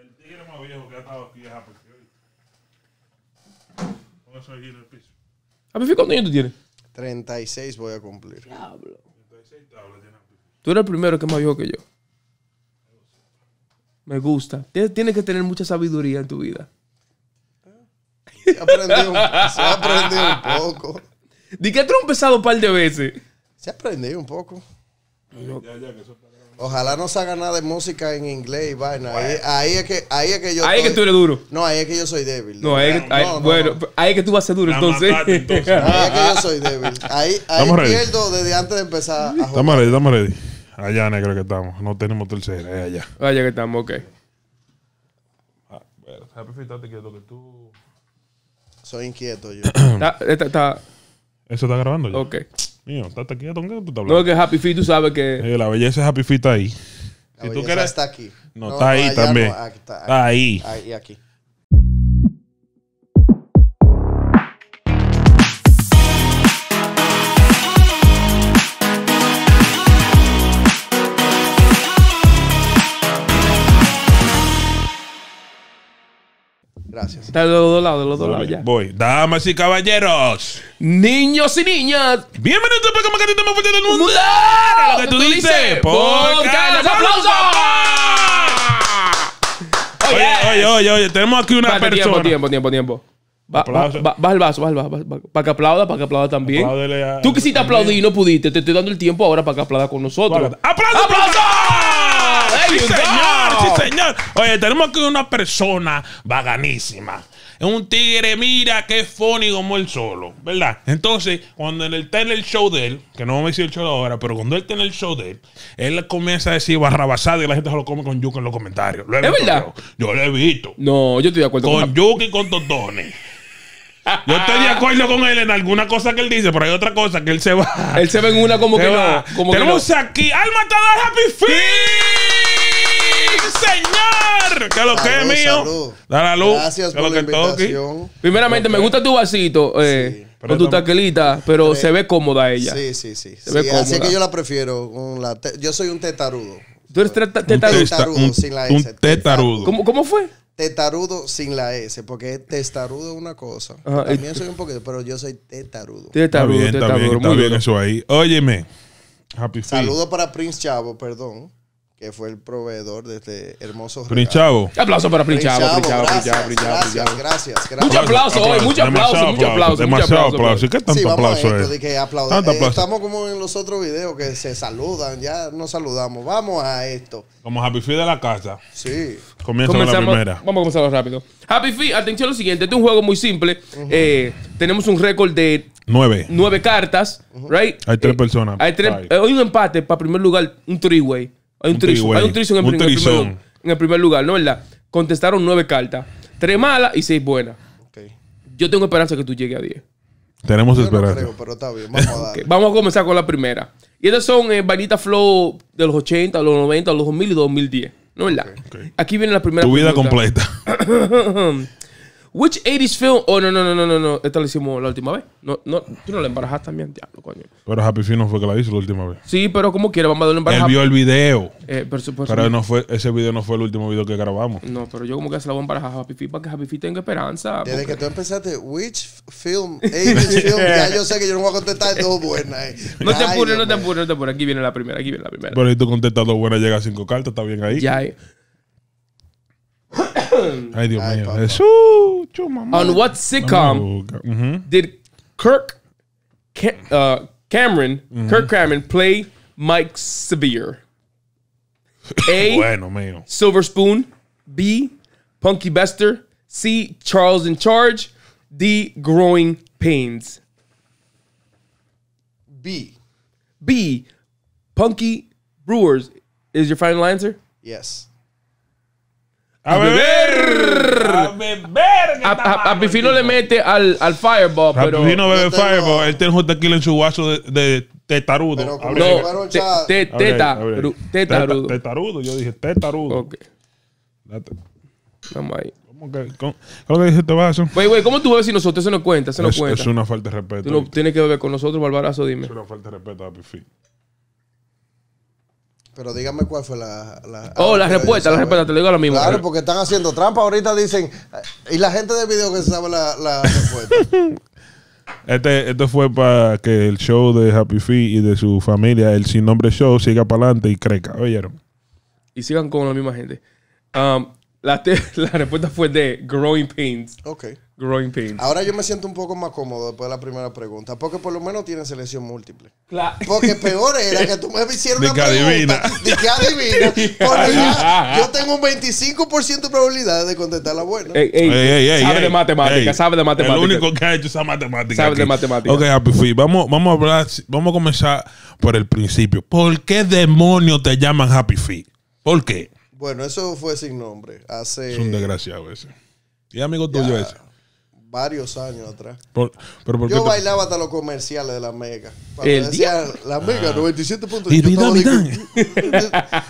el tigre más viejo que ha estado aquí es Apple Fury. Con eso en el piso. Apple Fury, años tú tienes? 36 voy a cumplir. Diablo. 36 tablas tiene Tú eres el primero que es más viejo que yo. Me gusta. Tienes, que tener mucha sabiduría en tu vida. Se ha aprendido, un poco. Di que tú un pesado un par de veces. Se ha aprendido un poco. Ya, ya, que eso está Ojalá no salga nada de música en inglés y vaina. Ahí, es que ahí es que yo Ahí es que tú eres duro. No, ahí es que yo soy débil. No, ahí, bueno, ahí es que tú vas a ser duro entonces. ahí es que yo soy débil. Ahí, ahí pierdo ready. desde antes de empezar a jugar. Estamos ready, estamos ready. Allá negro que estamos. No tenemos tercera, eh, allá. Allá ah, que estamos, ok. bueno, ah, que que tú soy inquieto yo. está, está, Eso está grabando yo. Ok. Mío, está aquí, ¿tú No, que Happy Feet, tú sabes que. Eh, la belleza de Happy Feet está ahí. Si tú quieres... está aquí. No, está ahí también. No, está, ahí. ahí. aquí. Gracias. Está de los dos lados, de los dos lados ya. Voy. Damas y caballeros. Niños y niñas. Bienvenidos a programa que más fuerte del mundo. Lo que tú dices. Porque aplausos. Oye, oye, oye, Tenemos aquí una persona. Tiempo, tiempo, tiempo, tiempo. Baja el vaso, baja el vaso. Para que aplauda, para que aplauda también. Tú quisiste aplaudir y no pudiste. Te estoy dando el tiempo ahora para que aplauda con nosotros. ¡Aplausos! ¡Aplausos! sí, señor, sí, señor. Oye, tenemos aquí una persona vaganísima. Es un tigre, mira, qué funny como él solo, ¿verdad? Entonces, cuando él está en el show de él, que no me decir el show de ahora, pero cuando él está en el show de él, él comienza a decir barrabasada y la gente se lo come con yuca en los comentarios. ¿Es verdad? Yo. lo he visto. No, yo estoy de acuerdo con Con yuca y con totones. Yo estoy de acuerdo con él en alguna cosa que él dice, pero hay otra cosa que él se va. Él se ve en una como que va. no. Tenemos aquí al matador Happy Feet señor! Que lo que es mío. Salud. Da la luz. Gracias por la invitación. Primeramente, me gusta tu vasito eh, con tu taquelita, pero se ve cómoda ella. Sí, sí, sí. Se ve cómoda. Así que yo la prefiero. Con la yo soy un tetarudo. Tú eres tetarudo. tetarudo un, sin la S. Un tetarudo. ¿Cómo, ¿Cómo fue? Tetarudo sin la S, porque testarudo es una cosa. También soy un poquito, pero yo soy tetarudo. Tetarudo. está bien, está bien, eso ahí. Óyeme. Happy Saludos para Prince Chavo, perdón que fue el proveedor de este hermoso Princhavo. Aplauso para Princhavo, Princhavo, Princhavo, Princhavo. Gracias, gracias. Mucho aplauso hoy, mucho aplauso, mucho aplauso. Demasiado aplauso. ¿Qué tanto aplauso esto, Que eh, aplauso. estamos como en los otros videos que se saludan, ya nos saludamos. Vamos a esto. Como Happy Feet de la casa. Sí. Comienza la primera. Vamos a comenzar rápido. Happy Feet, atención a lo siguiente. Este es un juego muy simple. Eh, tenemos un récord de Nueve. Nueve cartas, right? Hay tres eh, personas. Hay, tres, un empate para primer lugar, un three-way. Hay un, trison, en, el primer, lugar, ¿no es verdad? Contestaron nueve cartas. Tres malas y seis buenas. Yo tengo esperanza que tú llegues a diez. Tenemos esperanza. Vamos, a comenzar con la primera. Y estas son eh, flow de los 80, los 90, los 2000 y 2010. ¿No es verdad? Aquí viene la primera. Tu vida completa. Which 80s film? Oh, no, no, no, no, no, no. Esta la hicimos la última vez. No, no, tú no la embarajaste también, diablo, coño. Pero Happy Feet no fue que la hizo la última vez. Sí, pero como quiera, vamos a darle un Él vio el video. Eh, pero, no fue, ese video no fue el último video que grabamos. No, pero yo como que se la voy a embarajar a Happy Feet para que Happy Feet tenga esperanza. Desde que tú empezaste, which film, 80s film, ya yo sé que yo no voy a contestar dos buenas. Eh. No te apures, no te apures, no te apures. Aquí viene la primera, aquí viene la primera. Pero si tú contestas dos buenas, llega a cinco cartas, está bien ahí. Ya, eh. Ay, Dios Ay, mío. mamá. On what sitcom Mhm. did Kirk Ca- uh, Cameron Kirk Cameron play Mike Severe? A. Bueno, mío. Silver Spoon. B. Punky Bester. C. Charles in Charge. D. Growing Pains. B. B. Punky Brewers is your final answer. Yes. A beber. A beber. A, a, a Pifino le mete al, al Fireball. A pero Pifino bebe Fireball. Él tiene un tequila en su vaso de, de tetarudo. No, teta, tetarudo. Teta, tetarudo. Yo dije tetarudo. Ok. Date. Vamos ahí. ¿Cómo que, este vaso? Güey, güey, ¿cómo tú bebes si nosotros se nos cuenta? Se nos es, cuenta. Es una falta de respeto. Tú no, tienes que beber con nosotros, Barbarazo, dime. Es una falta de respeto a Pifino. Pero dígame cuál fue la. la oh, la respuesta, la respuesta, te digo lo mismo. Claro, porque están haciendo trampa. Ahorita dicen. Eh, y la gente del video que se sabe la, respuesta. Este, esto fue para que el show de Happy Feet y de su familia, el Sin Nombre Show, siga para adelante y crezca. ¿Oyeron? Y sigan con la misma gente. Um, la, la, respuesta fue de Growing Pains. Ok. Growing Pains. Ahora yo me siento un poco más cómodo después de la primera pregunta, porque por lo menos tiene selección múltiple. Claro. Porque peor era que tú me hicieras una pregunta. adivina. Ni que adivina. yo tengo un 25% de probabilidad de contestar la buena. Ey, ey, ey, sabe de matemática, sabe de matemática. El único que ha hecho esa matemática. Sabe de matemática. Ok, Happy Feet, vamos, vamos a hablar, vamos a comenzar por el principio. ¿Por qué demonios te llaman Happy Feet? ¿Por qué? Bueno, eso fue sin nombre. Hace. Es un desgraciado ese. ¿Y amigo tuyo ese? Varios años atrás. yo bailaba hasta los comerciales de la Mega. El día? la Mega, ah. 97 puntos.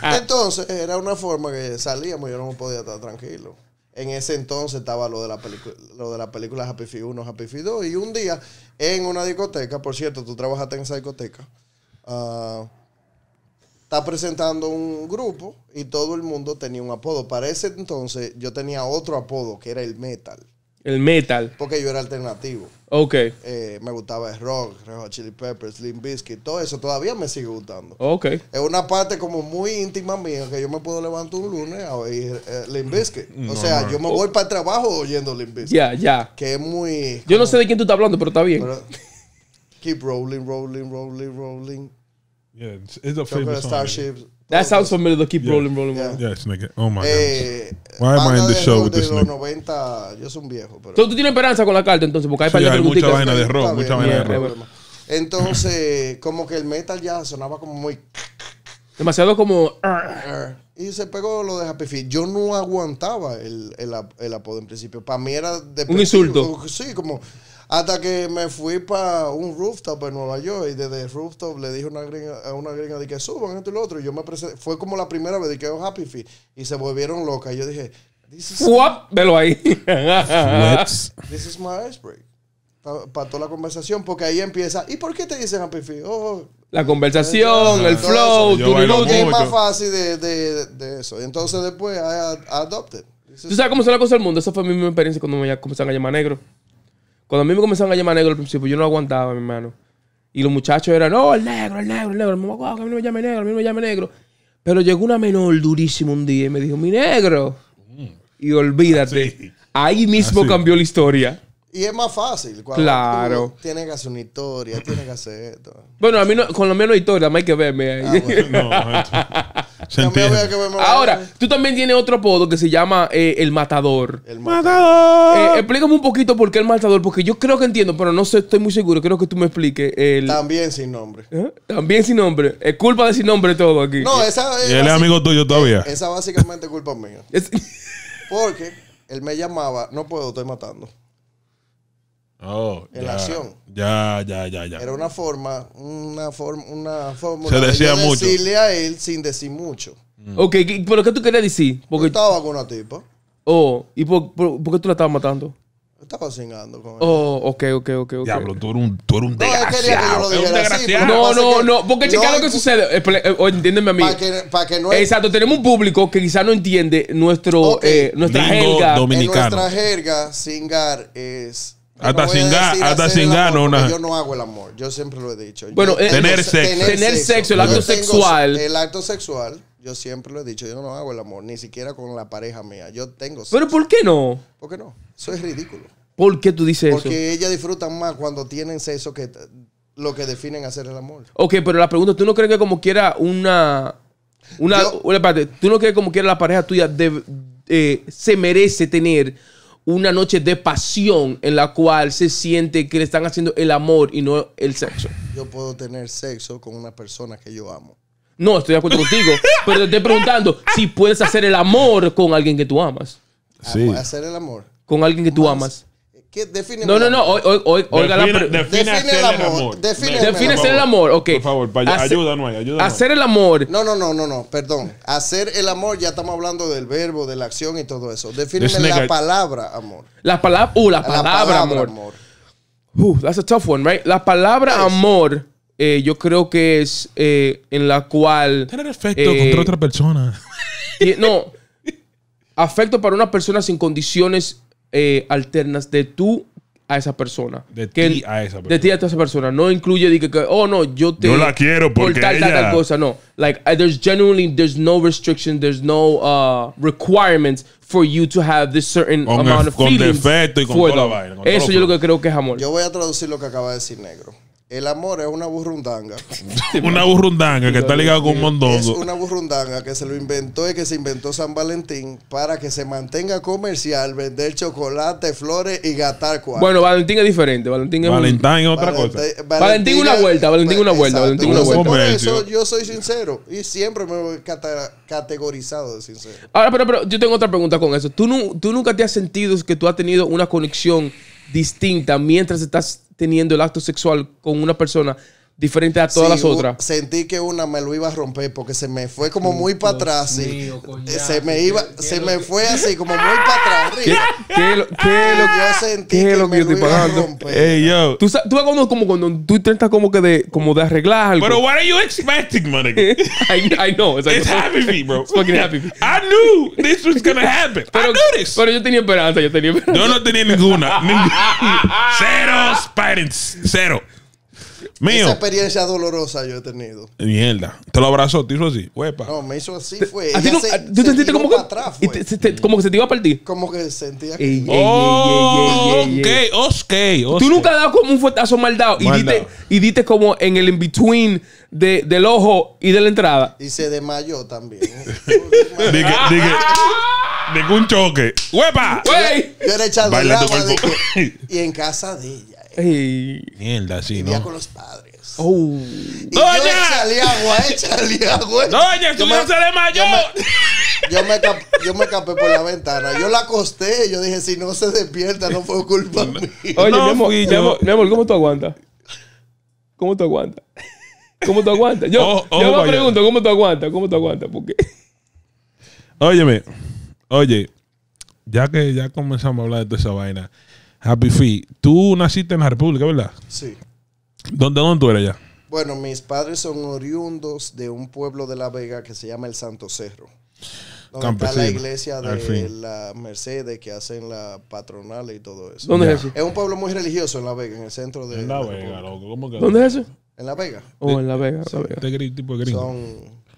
Entonces, era una forma que salíamos, yo no podía estar tranquilo. En ese entonces estaba lo de la película, lo de la película Happy 1, Happy 2. Y un día, en una discoteca, por cierto, tú trabajaste en esa discoteca. Ah, está presentando un grupo y todo el mundo tenía un apodo. Para ese entonces yo tenía otro apodo que era el metal. El metal. Porque yo era alternativo. Ok. Eh, me gustaba el rock, Red Chili Peppers, Limp Bizkit, todo eso todavía me sigue gustando. Ok. Es una parte como muy íntima mía que yo me puedo levantar un lunes a oír eh, o sea, yo me voy para el trabajo oyendo Limp Ya, ya. Que es muy... Yo no sé de quién tú estás hablando, pero está bien. keep rolling, rolling, rolling, rolling. Yeah, it's, it's a famous song. Starships. That sounds familiar. To keep Yeah. rolling, rolling, Yeah. Yes, Oh my Eh, God. Why am I in the show with this nigga? yo soy un viejo, pero... Entonces tú tienes esperanza con la carta, entonces, porque hay Sí, hay mucha vaina de rock, mucha vaina de rock. Entonces, como que el metal ya sonaba como muy... Demasiado como. Y se pegó lo de Happy Feet. Yo no aguantaba el, el, el apodo en principio. Para mí era... de- Un insulto. Sí, como... Hasta que me fui para un rooftop en Nueva York y desde rooftop le dije una gringa, a una gringa de que suban esto y lo otro. Y yo me presenté. Fue como la primera vez que hago Happy Feet y se volvieron locas. Yo dije, This is Velo ahí. This is my icebreak. Para toda la conversación, porque ahí empieza. ¿Y por qué te dicen Happy Feet? Oh. la conversación, el flow, tu minuto. Es más fácil de, de, de eso. Entonces después I adopted. ¿Tú sabes cómo se la cosa del mundo? Esa fue mi experiencia cuando me comenzaron a llamar negro. Cuando a mí me comenzaron a llamar negro al principio, yo no aguantaba, mi hermano. Y los muchachos eran, no, el negro, el negro, el negro. Me acuerdo que a mí no me llame negro, a mí no me llame negro. Pero llegó una menor durísima un día y me dijo, mi negro. Mm. Y olvídate. Ahí mismo ah, cambió la historia. Y es más fácil. claro. Tiene que hacer una historia, tiene que hacer esto. Bueno, a mí no, con lo menos historia, más hay que verme ahí. Ah, no, Ahora, tú también tienes otro apodo que se llama eh, El Matador. El eh, Matador. explícame un poquito por qué El Matador, porque yo creo que entiendo, pero no sé, estoy muy seguro. Creo que tú me expliques. También sin nombre. ¿Eh? También sin nombre. Es culpa de sin nombre todo aquí. No, y él es amigo tuyo todavía. esa básicamente es culpa mía. porque él me llamaba, no puedo, estoy matando. Oh, en ya, acción. Ya, ya, ya, ya. Era una forma, una forma, una fórmula Se decía de mucho. decirle a él sin decir mucho. Mm. Ok, pero ¿qué tú querías decir? Porque... Yo estaba con una tipa. Oh, ¿y por, qué tú la estabas matando? Estaba cingando con él. Oh, ok, ok, ok. okay. Diablo, tú eres un, tú eres un desgraciado. No, no, no, Porque no, checa lo que sucede. Eh, eh, entiéndeme a mí. Exacto, tenemos un público que quizás no entiende nuestro, eh, nuestra jerga. Dominicano. nuestra jerga, cingar es hasta sin hasta sin Yo no hago el amor, yo siempre lo he dicho. Bueno, eh, tener, sexo. el acto sexual. El acto sexual, yo siempre lo he dicho, yo no hago el amor, ni siquiera con la pareja mía. Yo tengo sexo. ¿Pero por qué no? ¿Por qué no? Eso es ridículo. ¿Por qué tú dices eso? Porque ellas disfrutan más cuando tienen sexo que lo que definen hacer el amor. Ok, pero la pregunta, ¿tú no crees que como quiera una... Una, parte, ¿tú no crees que como quiera la pareja tuya eh, se merece tener una noche de pasión en la cual se siente que le están haciendo el amor y no el sexo. Yo puedo tener sexo con una persona que yo amo. No, estoy de acuerdo contigo, pero te estoy preguntando si puedes hacer el amor con alguien que tú amas. Ah, sí. Hacer el amor. Con alguien que tú amas. ¿Qué define No, no, no. oiga la Define, el amor. Define el amor. el amor, ok. Por favor, ayúdanos Hacer el amor. No, no, no, no, no, perdón. Hacer el amor, ya estamos hablando del verbo, de la acción y todo eso. Defíneme la palabra amor. La palabra, uh, la palabra, amor. Uh, that's a tough one, right? La palabra amor, eh, yo creo que es eh, en la cual. Tener afecto contra eh, otra persona. No. Afecto para una persona sin condiciones eh, alternas de tú a esa persona. De ti a esa persona. De ti a esa persona. No incluye de que, oh no, yo te. no la quiero porque. ella... tal, tal, cosa. No. Like, there's genuinely, there's no restriction, there's no uh, requirements for you to have this certain amount of feelings. Con defecto y con toda la vaina. Eso yo lo que creo que es amor. Yo voy a traducir lo que acaba de decir negro. El amor es una burrundanga. una burrundanga que está ligada con un mondongo. Es una burrundanga que se lo inventó y que se inventó San Valentín para que se mantenga comercial, vender chocolate, flores y gastar Bueno, Valentín es diferente. Valentín es, Valentín es otra cosa. Valentín, una vuelta, Valentín una vuelta, Valentín una vuelta. yo soy sincero y siempre me he categorizado de sincero. Ahora, pero, pero yo tengo otra pregunta con eso. ¿Tú nunca te has sentido que tú has tenido una conexión distinta mientras estás teniendo el acto sexual con una persona diferente a todas las otras. Sentí que una me lo iba a romper porque se me fue como muy para atrás. se me iba, se me fue así como muy para atrás. ¿Qué, qué, lo, que yo sentí qué que lo que yo estoy pagando? Hey, yo. Tú, tú cuando, como cuando tú intentas como que de como de arreglar algo. Pero what are you expecting, man? I, know. It's, happy me, bro. It's fucking happy I knew this was gonna happen. Pero, Pero yo tenía esperanza, yo tenía esperanza. Yo no tenía ninguna. Cero parents. Cero. Mío. Esa experiencia dolorosa yo he tenido. Mierda. Te lo abrazó, te hizo así. Huepa. No, me hizo así, fue. ¿Tú sentiste como que, atrás, como que se te iba a partir? Como que sentía que... Oh, ok, ok. Tú nunca has dado como un fuetazo mal dado. y, diste, y como en el in-between de, del ojo y de la entrada. Y se desmayó también. dije, dije... Ningún choque. ¡Huepa! Yo, yo, era echado el Y en casa de ella. Ey. Mierda, sí, Vivía ¿no? con los padres. Oh. Y Yo échale agua, agua. ¡Doña, me no se desmayó! Yo me, yo me escapé por la ventana. Yo la acosté. Yo dije, si no se despierta, no fue culpa mía. Oye, no, mi, amor, ¿cómo tú aguantas? ¿Cómo tú aguantas? ¿Cómo tú aguantas? Yo, oh, yo me pregunto, ¿cómo tú aguantas? ¿Cómo tú aguantas? qué? Óyeme, oye, ya que ya comenzamos a hablar de toda esa vaina, Happy Feet. Tú naciste en la República, ¿verdad? Sí. ¿Dónde, dónde tú eres ya? Bueno, mis padres son oriundos de un pueblo de La Vega que se llama el Santo Cerro. Donde está la iglesia de la Mercedes que hacen la patronal y todo eso. ¿Dónde es eso? Es un pueblo muy religioso en La Vega, en el centro de. En La, Vega, loco. ¿Cómo que ¿Dónde es eso? En La Vega. Oh, en La Vega. tipo de gringo. Son...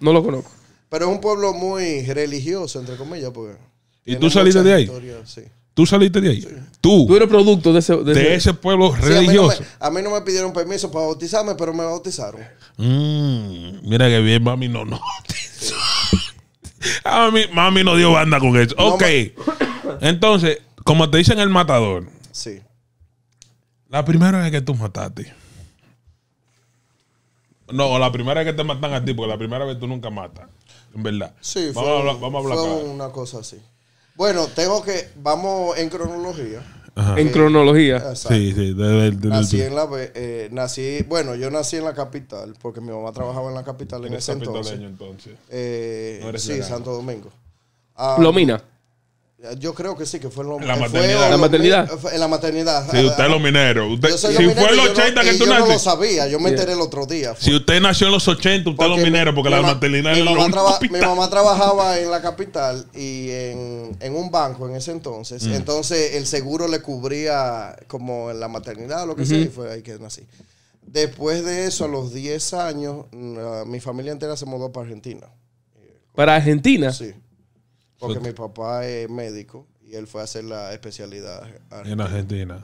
No lo conozco. Pero es un pueblo muy religioso, entre comillas, porque. ¿Y tú saliste de ahí? Sí. Tú saliste de ahí. Tú. Tú eres producto de ese, pueblo religioso. A mí, no me, pidieron permiso para bautizarme, pero me bautizaron. Mm, mira que bien, mami, no, no. a mí, mami no dio banda con eso. ok. Entonces, como te dicen el matador. Sí. La primera vez que tú mataste. No, la primera vez que te matan a ti, porque la primera vez tú nunca matas. En verdad. Sí, vamos hablar, fue una cosa así. Bueno, tengo que. Vamos en cronología. En cronología. Eh, sí, sí. nací en la. Eh, nací, bueno, yo nací en la capital porque mi mamá trabajaba en la capital en ese entonces. Eh, sí, Santo Domingo. Lomina. Yo creo que sí, que fue en, la, maternidad. en la maternidad. Si usted es lo minero. si fue en los 80 que tú naciste. Yo no lo sabía, yo me enteré el otro día. Si usted nació en los 80, usted es lo minero, porque la maternidad es lo Mi mamá trabajaba en la capital y en, un banco en ese entonces. Mm. Entonces el seguro le cubría como en la maternidad lo que sea, y fue ahí que nací. Después de eso, a los 10 años, mi familia entera se mudó para Argentina. ¿Para Argentina? Sí. Porque mi papá es médico y él fue a hacer la especialidad en Argentina.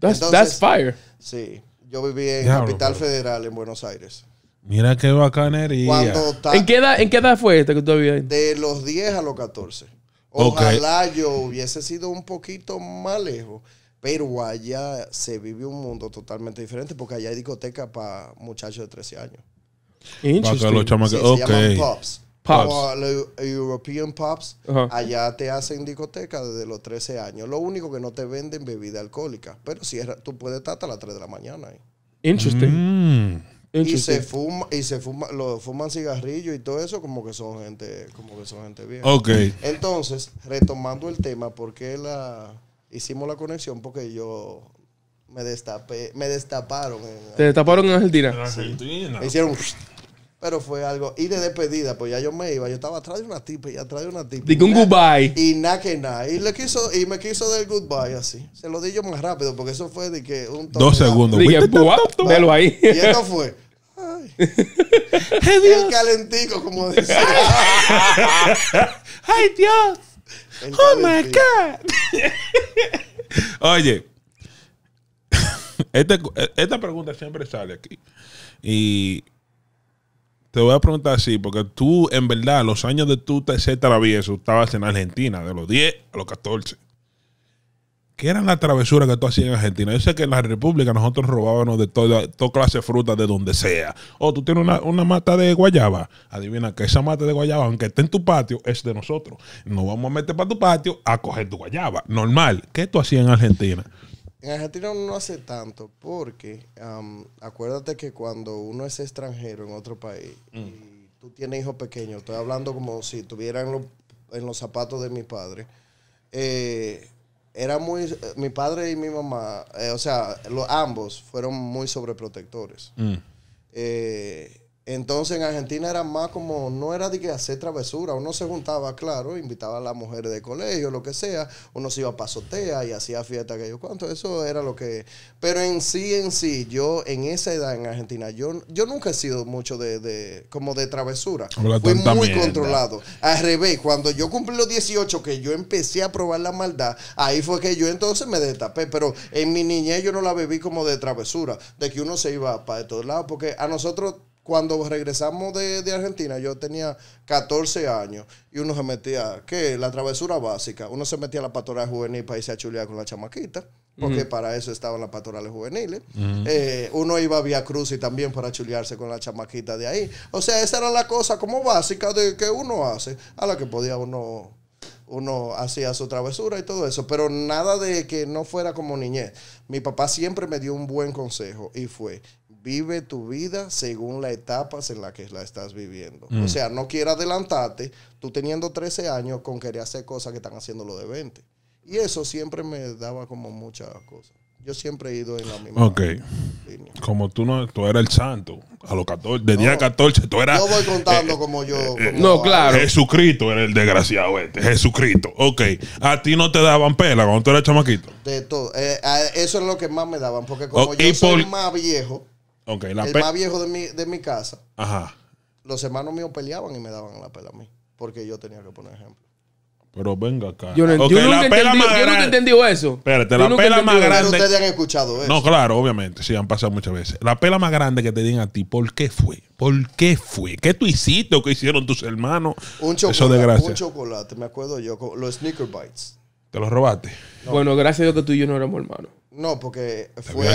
that's, fire. Sí, yo viví en Capital Federal en Buenos Aires. Mira qué bacanería. ¿En qué, edad, ¿En qué edad fue este que tú ahí? De los 10 a los 14. Ojalá yo hubiese sido un poquito más lejos. Pero allá se vive un mundo totalmente diferente porque allá hay discoteca para muchachos de 13 años. Para Pops. los European Pops, allá te hacen discoteca desde los 13 años. Lo único que no te venden bebida alcohólica. Pero si tú puedes estar hasta las 3 de la mañana ahí. Interesting. Mm. Y se fuma, y se fuma, lo fuman cigarrillos y todo eso, como que son gente, como que son gente vieja. Ok. Entonces, retomando el tema, porque la hicimos la conexión? Porque yo me destapé, me destaparon. ¿Te destaparon en Argentina? Sí. Argentina. hicieron pero fue algo. Y de despedida, pues ya yo me iba. Yo estaba atrás de una tipa y atrás de una tipa. Digo un goodbye. Y nada que nada. Y, le quiso, y me quiso del goodbye así. Se lo di yo más rápido porque eso fue de que un Dos segundos. velo ahí. Y esto fue. Ay. El calentico, como decía. ¡Ay, Dios! ¡Oh, my God! Oye, este, esta pregunta siempre sale aquí. Y te voy a preguntar así, porque tú, en verdad, los años de tu ser travieso, estabas en Argentina, de los 10 a los 14. ¿Qué eran las travesuras que tú hacías en Argentina? Yo sé que en la República nosotros robábamos de toda, clase de frutas de donde sea. O oh, tú tienes una, una, mata de guayaba. Adivina que esa mata de guayaba, aunque esté en tu patio, es de nosotros. Nos vamos a meter para tu patio a coger tu guayaba. Normal. ¿Qué tú hacías en Argentina? En Argentina no hace tanto porque acuérdate que cuando uno es extranjero en otro país mm. y tú tienes hijos pequeños, estoy hablando como si tuvieran en los zapatos de mi padre, eh, era muy, mi padre y mi mamá, eh, o sea, los, ambos fueron muy sobreprotectores. Mm. Eh, entonces en Argentina era más como, no era de que hacer travesura, uno se juntaba, claro, invitaba a las mujeres de colegio, lo que sea, uno se iba a pasotea y hacía fiesta, que yo cuánto, eso era lo que... Pero en sí, en sí, yo en esa edad en Argentina, yo, yo nunca he sido mucho de, de como de travesura, fui muy controlado. Al revés, cuando yo cumplí los 18, que yo empecé a probar la maldad, ahí fue que yo entonces me destapé, pero en mi niñez yo no la bebí como de travesura, de que uno se iba para todos lados, porque a nosotros cuando regresamos de, Argentina, yo tenía 14 años y uno se metía, ¿qué? La travesura básica. Uno se metía a la pastoral juvenil para irse a chulear con la chamaquita, porque para eso estaban las pastorales juveniles. Eh, uno iba a Via Cruz y también para chulearse con la chamaquita de ahí. O sea, esa era la cosa como básica de que uno hace, a la que podía uno uno hacía su travesura y todo eso, pero nada de que no fuera como niñez. Mi papá siempre me dio un buen consejo y fue, vive tu vida según las etapas en las que la estás viviendo. Mm. O sea, no quieras adelantarte, tú teniendo 13 años, con querer hacer cosas que están haciendo los de 20. Y eso siempre me daba como muchas cosas. Yo siempre he ido en la misma Ok. Como tú no, tú eras el santo. A los 14, de 14, tú eras. Yo voy eh, contando eh, como yo. Eh, no, claro. Jesucristo era el desgraciado este. Jesucristo. Ok. A ti no te daban pela cuando tú eras chamaquito. De todo. eso es lo que más me daban. Porque como oh, yo soy más viejo la el más viejo de mi, de mi casa. Ajá. Los hermanos míos peleaban y me daban la pela a mí. Porque yo tenía que poner ejemplo. Pero venga acá. Yo, no, la pela eso. Espérate, la pela más grande. ustedes han escuchado eso. No, claro, obviamente. Sí, han pasado muchas veces. La pela más grande que te di a ti, ¿por qué fue? ¿Por qué fue? ¿Qué tú hiciste o qué hicieron tus hermanos? Un chocolate. de gracia. Un chocolate, me acuerdo yo. Los Sneaker Bites. ¿Te los robaste? Bueno, gracias a Dios que tú y yo no éramos hermanos. No, porque fue,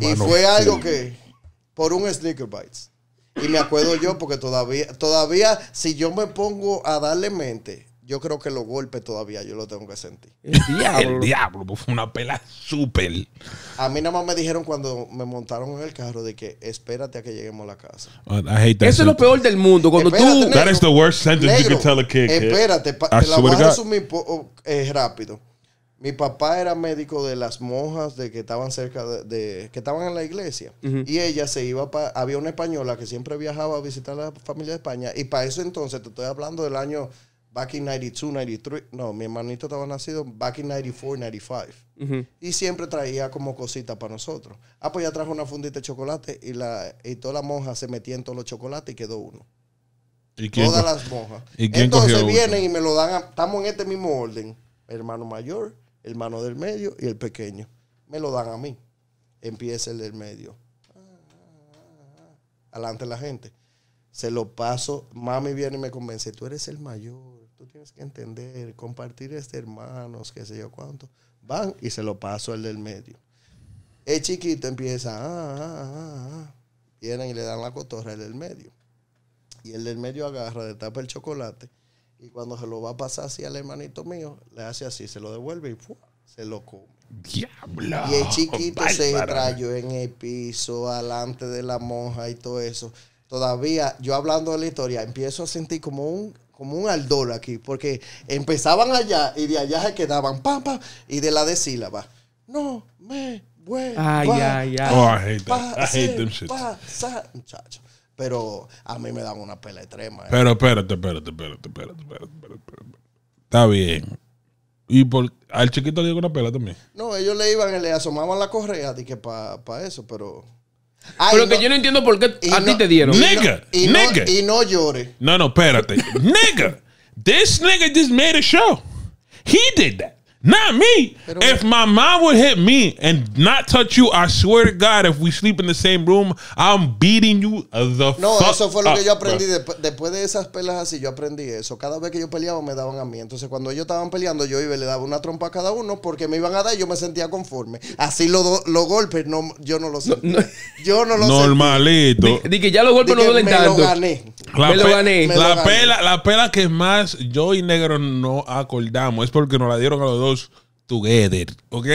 y fue algo que por un Sneaker Bites. Y me acuerdo yo porque todavía, todavía, si yo me pongo a darle mente, yo creo que los golpes todavía yo lo tengo que sentir. El diablo. Pues, fue una pela súper. A mí nada más me dijeron cuando me montaron en el carro de que espérate a que lleguemos a la casa. Eso es lo peor del mundo. Cuando tú. kid. Espérate, la voy a resumir eh, rápido. Mi papá era médico de las monjas de que estaban cerca de, que estaban en la iglesia y ella se iba para había una española que siempre viajaba a visitar a la familia de España y para eso entonces te estoy hablando del año back in 92, 93, no, mi hermanito estaba nacido back in 94, 95 y siempre traía como cositas para nosotros. Ah, pues ya trajo una fundita de chocolate y la y toda la monja se metía en todos los chocolates y quedó uno. ¿Y Todas las monjas. ¿Y Entonces vienen y me lo dan, estamos en este mismo orden, hermano mayor el mano del medio y el pequeño. Me lo dan a mí. Empieza el del medio. Adelante la gente. Se lo paso. Mami viene y me convence. Tú eres el mayor. Tú tienes que entender. Compartir este hermanos, qué sé yo cuánto. Van y se lo paso el del medio. El chiquito empieza. Ah, ah, ah, Vienen y le dan la cotorra al del medio. Y el del medio agarra, tapa el chocolate y cuando se lo va a pasar así al hermanito mío, le hace así, se lo devuelve y se lo come. Y el chiquito se rayó en el piso, alante de la monja y todo eso. Todavía, yo hablando de la historia, empiezo a sentir como un como un aldol aquí, porque empezaban allá y de allá se quedaban, pam, pam, y de la de sílaba. No me Ay, ay, ay. Oh, I hate I hate them shit. Pero a mí me daban una pela extrema. ¿eh? Pero espérate, espérate, espérate, espérate, espérate, espérate, espérate. Está bien. ¿Y por, al chiquito le dio una pela también? No, ellos le iban, y le asomaban la correa, dije, para pa eso, pero... pero que yo no entiendo por qué a ti te dieron. Nigga, y no, nigga. Y no, llores. No, no, espérate. nigga, this nigga just made a show. He did that. Not me. if my mom would hit me and not touch you, I swear to God, if we sleep in the same room, I'm beating you the No, eso fue lo que yo aprendí. después de esas pelas así, yo aprendí eso. Cada vez que yo peleaba, me daban a mí. Entonces, cuando ellos estaban peleando, yo iba y le daba una trompa a cada uno porque me iban a dar y yo me sentía conforme. Así los golpes, no, yo no los sentía. Yo no los Normalito. Sentía. Normalito que ya los golpes no duelen tanto. Me lo gané. La me lo gané. Pela, la pela que más yo y Negro no acordamos es porque nos la dieron a los dos together, ¿ok?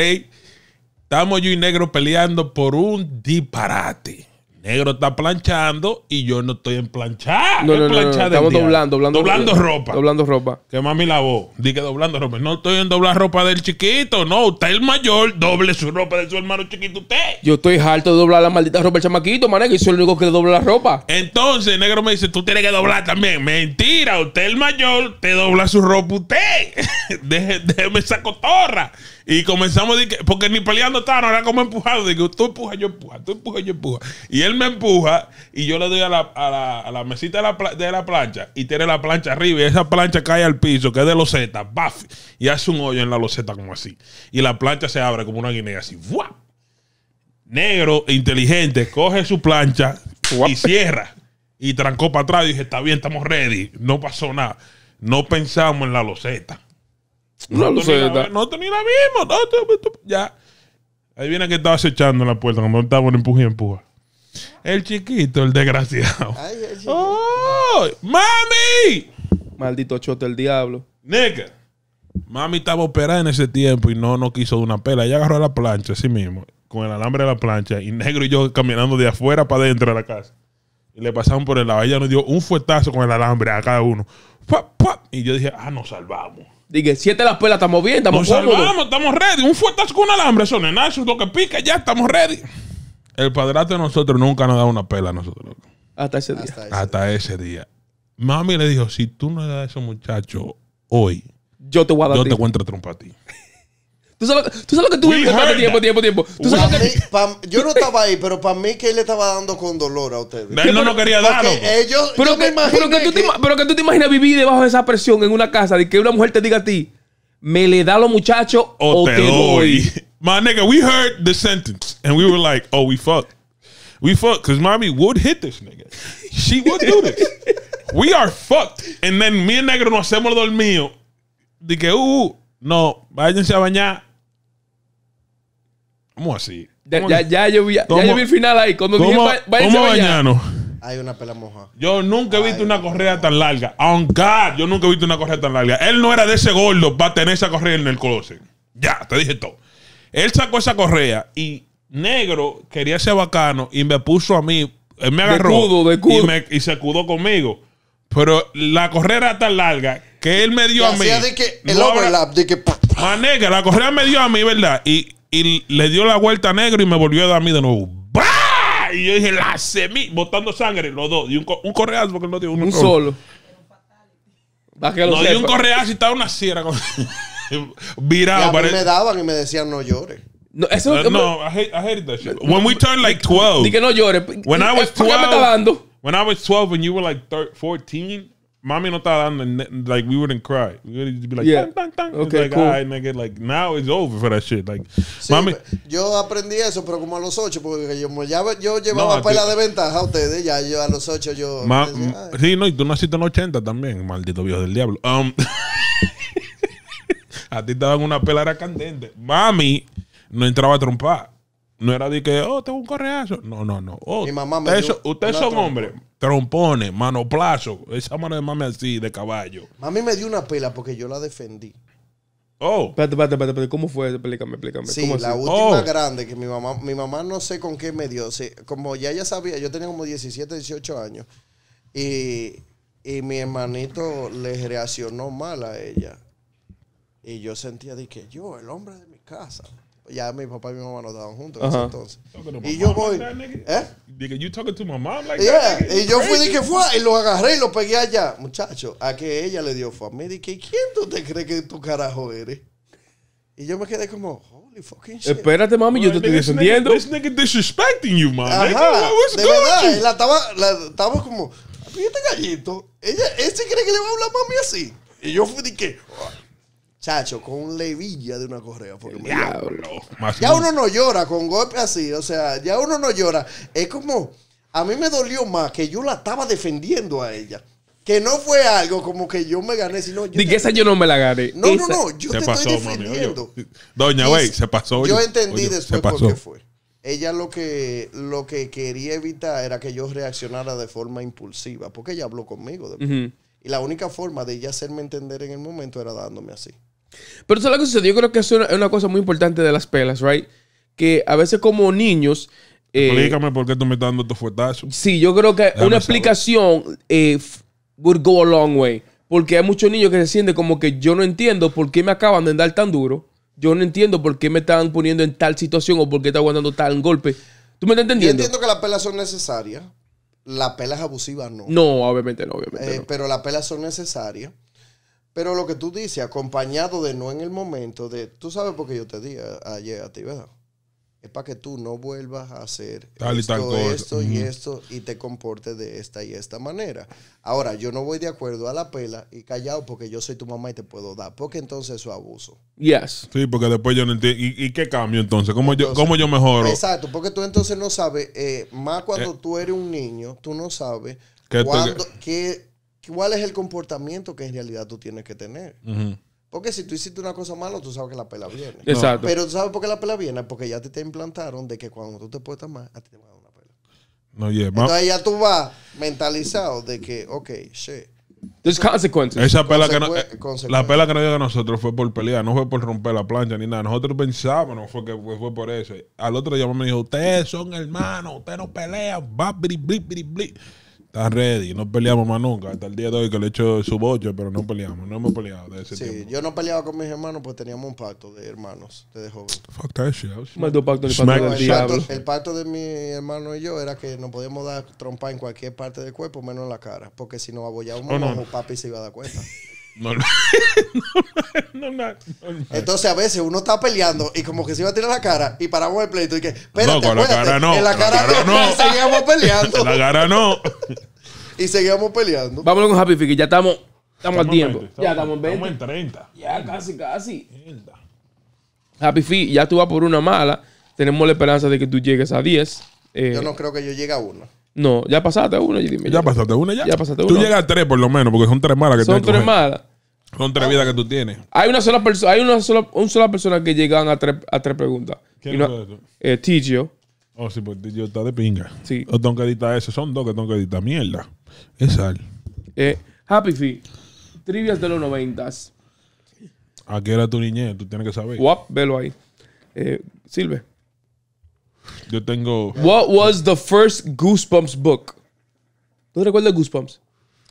Estamos yo y negro peleando por un disparate negro está planchando y yo no estoy en planchar. No, no, no, Estamos doblando, doblando, doblando ropa. Doblando ropa. Que mami la voz? Dije doblando ropa. No estoy en doblar ropa del chiquito. No, usted el mayor. Doble su ropa de su hermano chiquito usted. Yo estoy harto de doblar la maldita ropa del chamaquito, mané, que soy el único que dobla la ropa. Entonces, negro me dice, tú tienes que doblar también. Mentira, usted el mayor, te dobla su ropa usted. Déjeme esa cotorra. Y comenzamos, de que, porque ni peleando estaban, ahora como empujado. Digo, tú empujas, yo empuja, tú empujas, yo empuja. Y él me empuja y yo le doy a la, mesita de la, plancha y tiene la plancha arriba y esa plancha cae al piso, que es de loseta, baf, y hace un hoyo en la loseta como así. Y la plancha se abre como una guinea así, ¡buah! Negro, inteligente, coge su plancha y cierra. Y trancó para atrás y dije, está bien, estamos ready. No pasó nada. No pensamos en la loseta. No, tenía la ya. Ahí viene que estaba acechando en la puerta, cuando estaba en empuje El chiquito, el desgraciado. Ay, ¡Mami! Maldito chote el diablo. Nigga. Mami estaba operada en ese tiempo y no, no quiso de una pela. Ella agarró la plancha así mismo, con el alambre de la plancha, y negro y yo caminando de afuera para adentro de la casa. Y le pasamos por el lado. Ella nos dio un fuetazo con el alambre a cada uno. Y yo dije, ah, nos salvamos. Dije, siete las pelas, estamos bien, estamos Vamos, estamos ready. Un fuerte con un alambre, eso, nena, es lo que pica, ya estamos ready. El padrastro de nosotros nunca nos da una pela a nosotros. Hasta ese día. Hasta ese, día. Mami le dijo, si tú no le das a esos muchachos hoy, yo te voy a dar te trompa a ti. ¿Tú sabes, tú sabes lo que tú tiempo, tiempo, tiempo. Eh, yo no estaba ahí, pero para mí que él le estaba dando con dolor a ustedes. Él no no quería darlo Pero, que, tú te, imaginas vivir debajo de esa presión en una casa de que una mujer te diga a ti, me le da lo los muchachos o, te, doy. My nigga, we heard the sentence and we were like, oh, we fucked. We fucked because mommy would hit this nigga. She would do this. we are fucked. And then me and negro nos hacemos lo mío. De que, uh, uh, no, váyanse a bañar. ¿Cómo así? ya, yo vi, ya el final ahí. Cuando dije, váyanse mañana? Hay una pela moja. Yo nunca he visto una correa tan larga. Aunque yo nunca he visto una correa tan larga. Él no era de ese gordo para tener esa correa en el closet. Ya, te dije todo. Él sacó esa correa y negro quería ser bacano y me puso a mí. Él me agarró de Y, se cudó conmigo. Pero la correa era tan larga que él me dio a mí. De que el overlap, de que... Más la correa me dio a mí, ¿verdad? Y y le dio la vuelta a negro y me volvió a dar a mí de nuevo. ¡Bah! Y yo dije, la semí, botando sangre, los dos. Y un, un correazo, porque no dio uno. Un solo. no, y un correazo y estaba una sierra con... virado. Y a mí me daban y me decían, no llores. No, eso, uh, no, I hate, I hate that shit. When we turned like 12. Dije, no llores. When I eh, was 12. When I was 12 and you were like 14. Mami no estaba dando, like we wouldn't cry. We would be like, yeah. Okay, like, cool. nigga, like now it's over for that shit. Like, mami. Yo aprendí eso, pero como a los ocho, porque yo, ya, yo llevaba pela de ventaja a ustedes, ya yo a los ocho yo. sí, no, y tú naciste en ochenta también, maldito viejo del diablo. Um, a ti te daban una Era candente. Mami no entraba a trompar. No era de que, oh, tengo un correazo. No, no, no. Oh, mi mamá me Ustedes, dio son hombres. Trompones, manoplazo. Esa mano de mami así, de caballo. Mami me dio una pela porque yo la defendí. Oh. Espérate, espérate, espérate, ¿Cómo fue? Explícame, explícame. Sí, la última oh. grande que mi mamá, mi mamá no sé con qué me dio. como ya ella sabía, yo tenía como 17, 18 años. Y, y mi hermanito le reaccionó mal a ella. Y yo sentía de que yo, el hombre de mi casa ya mi papá y mi mamá no estaban juntos ese entonces. Y yo voy. ¿Eh? you talking to my mom like Yeah, that, Y yo fui de que fue y lo agarré y lo pegué allá. Muchacho, a que ella le dio fue a mí. Dije, ¿quién tú te crees que tu carajo eres? Y yo me quedé como, holy fucking shit. Espérate, mami, yo te estoy defendiendo. this nigga disrespecting you, mami. de verdad, la estaba, la estaba como, fíjate gallito, ella, él cree que le va a hablar a mami así. Y yo fui de que, Chacho, con levilla de una correa. Porque ya uno no llora con golpe así. O sea, ya uno no llora. Es como, a mí me dolió más que yo la estaba defendiendo a ella. Que no fue algo como que yo me gané, sino yo. Dije, esa yo no me la gané. No, no, no. Yo te estoy defendiendo. Doña, güey, se pasó. yo entendí después por qué fue. Ella lo que, lo que quería evitar era que yo reaccionara de forma impulsiva. Porque ella habló conmigo. Y la única forma de ella hacerme entender en el momento era dándome así. Pero lo que sucedió. Yo creo que es una, cosa muy importante de las pelas, ¿right? Que a veces como niños... Eh, Explícame por qué tú me estás dando estos fuetazos. Sí, yo creo que una explicación eh, would go a long way. Porque hay muchos niños que se sienten como que yo no entiendo por qué me acaban de dar tan duro. Yo no entiendo por qué me están poniendo en tal situación o por qué está aguantando tal golpe. ¿Tú me estás entendiendo? Yo entiendo que las pelas son necesarias. Las pelas abusivas no. No, obviamente no, obviamente eh, Pero las pelas son necesarias. Pero lo que tú dices, acompañado de no en el momento, de tú sabes por qué yo te di ayer a ti, ¿verdad? Es para que tú no vuelvas a hacer esto, y esto y y te comportes de esta y esta manera. Ahora, yo no voy de acuerdo a la pela y callado porque yo soy tu mamá y te puedo dar, porque entonces eso es abuso. Yes. Sí, porque después yo no entiendo. ¿Y, qué cambio entonces? ¿Cómo, yo, ¿Cómo yo mejoro? Exacto, porque tú entonces no sabes, eh, más cuando eh. tú eres un niño, tú no sabes cuándo, qué cuál es el comportamiento que en realidad tú tienes que tener. Porque si tú hiciste una cosa mala, tú sabes que la pela viene. Exacto. Pero tú sabes por qué la pela viene, porque ya te, implantaron de que cuando tú te puestas mal, a ti te va a dar una pela. No, Entonces ya tú vas mentalizado de que, ok, shit. There's consecuencias. Esa pela que no, eh, la pela que nos dio a nosotros fue por pelear, no fue por romper la plancha ni nada. Nosotros pensábamos, fue que fue, por eso. Al otro día me dijo, ustedes son hermanos, ustedes no pelean, va, bri, Está ready, no peleamos más nunca. Hasta el día de hoy que le hecho su boche, pero no peleamos, no hemos peleado desde ese sí, yo no peleaba con mis hermanos porque teníamos un pacto de hermanos desde joven. Fuck that shit. pacto, el pacto el pacto de mi hermano y yo era que nos podíamos dar trompa en cualquier parte del cuerpo, menos en la cara. Porque si nos abollábamos, oh, no. papi se iba a dar cuenta. Entonces a veces uno está peleando y como que se iba a tirar la cara y paramos el pleito y que, espérate, no, la cara no. En la, cara, no. Seguíamos peleando. la cara no. y seguíamos peleando. Vámonos con Happy que ya estamos, estamos, al tiempo. ya estamos en 20. Estamos en 30. Ya casi, casi. Happy Feet ya tú vas por una mala. Tenemos la esperanza de que tú llegues a 10. yo eh, no creo que yo llegue a 1 no, ya pasaste una, y dime, Ya, pasaste una ya. Ya pasaste una. Tú llegas a tres por lo menos, porque son tres malas que tienes Son tres malas. Son tres vidas que tú tienes. Hay una sola persona, hay una sola, una sola persona que llegan a tres, a tres preguntas. ¿Quién es eso? eh, Tigio. Oh, sí, pues Tigio está de pinga. Sí. O tengo que editar eso. Son dos que tengo que editar. Mierda. Exacto. Eh, Happy Feet. Trivias de los noventas. ¿A qué era tu niñez? Tú tienes que saber. Guap, velo ahí. Eh, Silve. Yo tengo. What was the first Goosebumps book? ¿Tú recuerdas Goosebumps?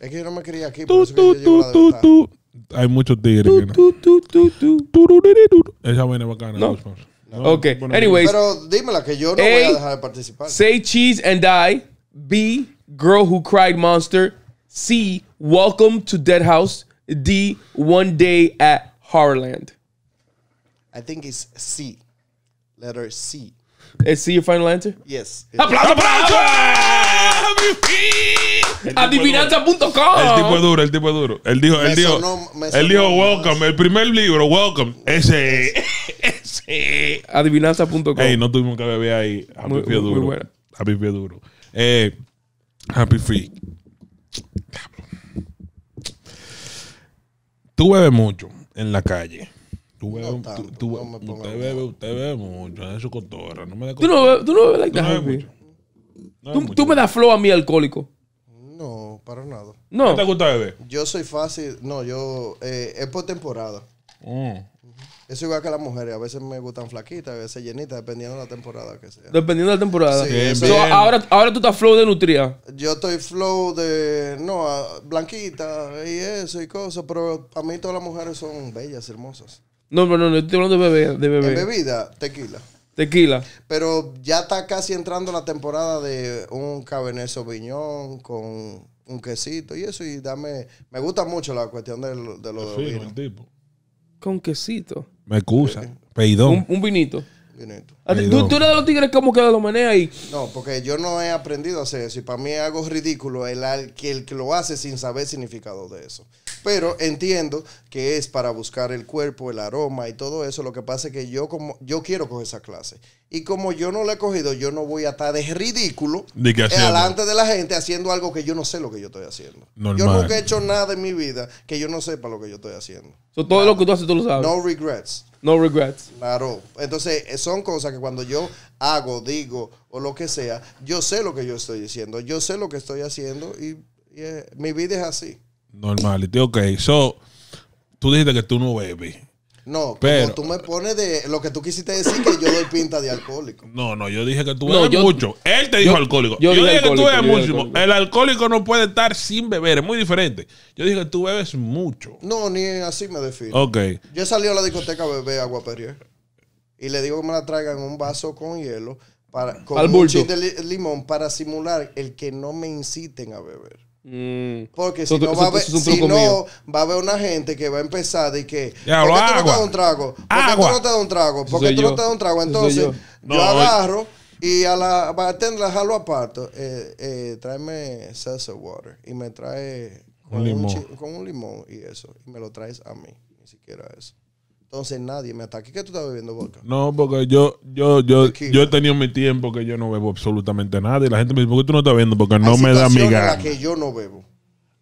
Es que yo no me quería aquí. Tú, tú, tú, tú, tú. Hay muchos tigres. Tú, tú, tú, tú, Esa vaina bacana. No. Goosebumps. No, ok, bueno, anyways. Pero dímela que yo no a, voy a dejar de participar. Say cheese and die. B. Girl who cried monster. C. Welcome to Dead House. D. One day at Horrorland. I think it's C. Letter C. ¿Es your final answer? Yes. ¡Aplauso para Adivinanza.com. El tipo es duro, el tipo es duro. Él dijo, él dijo, él dijo welcome. El primer libro, welcome. Ese, ese. Adivinanza.com. Ey, no tuvimos que beber ahí. Happy Duro. Happy Pie Duro. Eh, happy Free. Tú bebes mucho en la calle. Tú bebes, usted, bebe, usted mucho, cotorra. No me tú, no tú no tú, me das flow a mí alcohólico. No, para nada. No. te gusta beber? Yo soy fácil, no, yo. Eh, es por temporada. Mm. Eso igual que las mujeres. A veces me gustan flaquitas, a veces llenitas, dependiendo de la temporada que sea. Dependiendo de la temporada. Sí, ahora, ahora tú estás flow de nutria. Yo estoy flow de, no, blanquita y eso y cosas, pero a mí todas las mujeres son bellas, hermosas. No, no, no, estoy hablando de bebida. De bebida, tequila. Tequila. Pero ya está casi entrando la temporada de un Cabernet Sauvignon con un quesito y eso. Y dame. Me gusta mucho la cuestión de, de los Con quesito. Me excusa. Peidón. un vinito. Ah, ¿Tú, eres de los tigres como que lo manera ahí. No, porque yo no he aprendido a hacer eso. Y para mí es algo ridículo el, que, el que lo hace sin saber el significado de eso. Pero entiendo que es para buscar el cuerpo, el aroma y todo eso. Lo que pasa es que yo, como, yo quiero coger esa clase. Y como yo no la he cogido, yo no voy a estar de ridículo delante de la gente haciendo algo que yo no sé lo que yo estoy haciendo. Yo nunca he hecho nada en mi vida que yo no sepa lo que yo estoy haciendo. todo lo que tú haces, tú lo sabes. No regrets. No regrets. Claro. Entonces, eh, son cosas que cuando yo hago, digo o lo que sea, yo sé lo que yo estoy diciendo, yo sé lo que estoy haciendo y, eh, mi vida es así. Normal. Ok, so, tú dijiste que tú no bebes. No, pero tú me pones de lo que tú quisiste decir que yo doy pinta de alcohólico. No, no, yo dije que tú bebes mucho. Él te dijo alcohólico. Yo, dije, que tú bebes mucho. El alcohólico no puede estar sin beber, es muy diferente. Yo dije que tú bebes mucho. No, ni así me defino. Ok. Yo salí a la discoteca a beber agua Perrier y le digo que me la traigan un vaso con hielo para con un de limón para simular el que no me inciten a beber. Mm. Porque si, no, va, a haber, una gente que va a empezar de que ya, ¿por qué tú no te das un trago? porque tú no te das un trago? porque tú no te das un trago? Entonces yo, agarro y a la bartender la jalo aparte. Eh, eh, tráeme seltzer water y me trae con un, limón. y eso. Y me lo traes a mí. Ni siquiera eso. Entonces nadie me ataque. ¿Qué tú estás bebiendo, Boca? No, porque yo, yo, yo, yo he tenido mi tiempo que yo no bebo absolutamente nada. Y la gente me dice, ¿por qué tú no estás bebiendo? Porque no me da mi gana. que yo no bebo.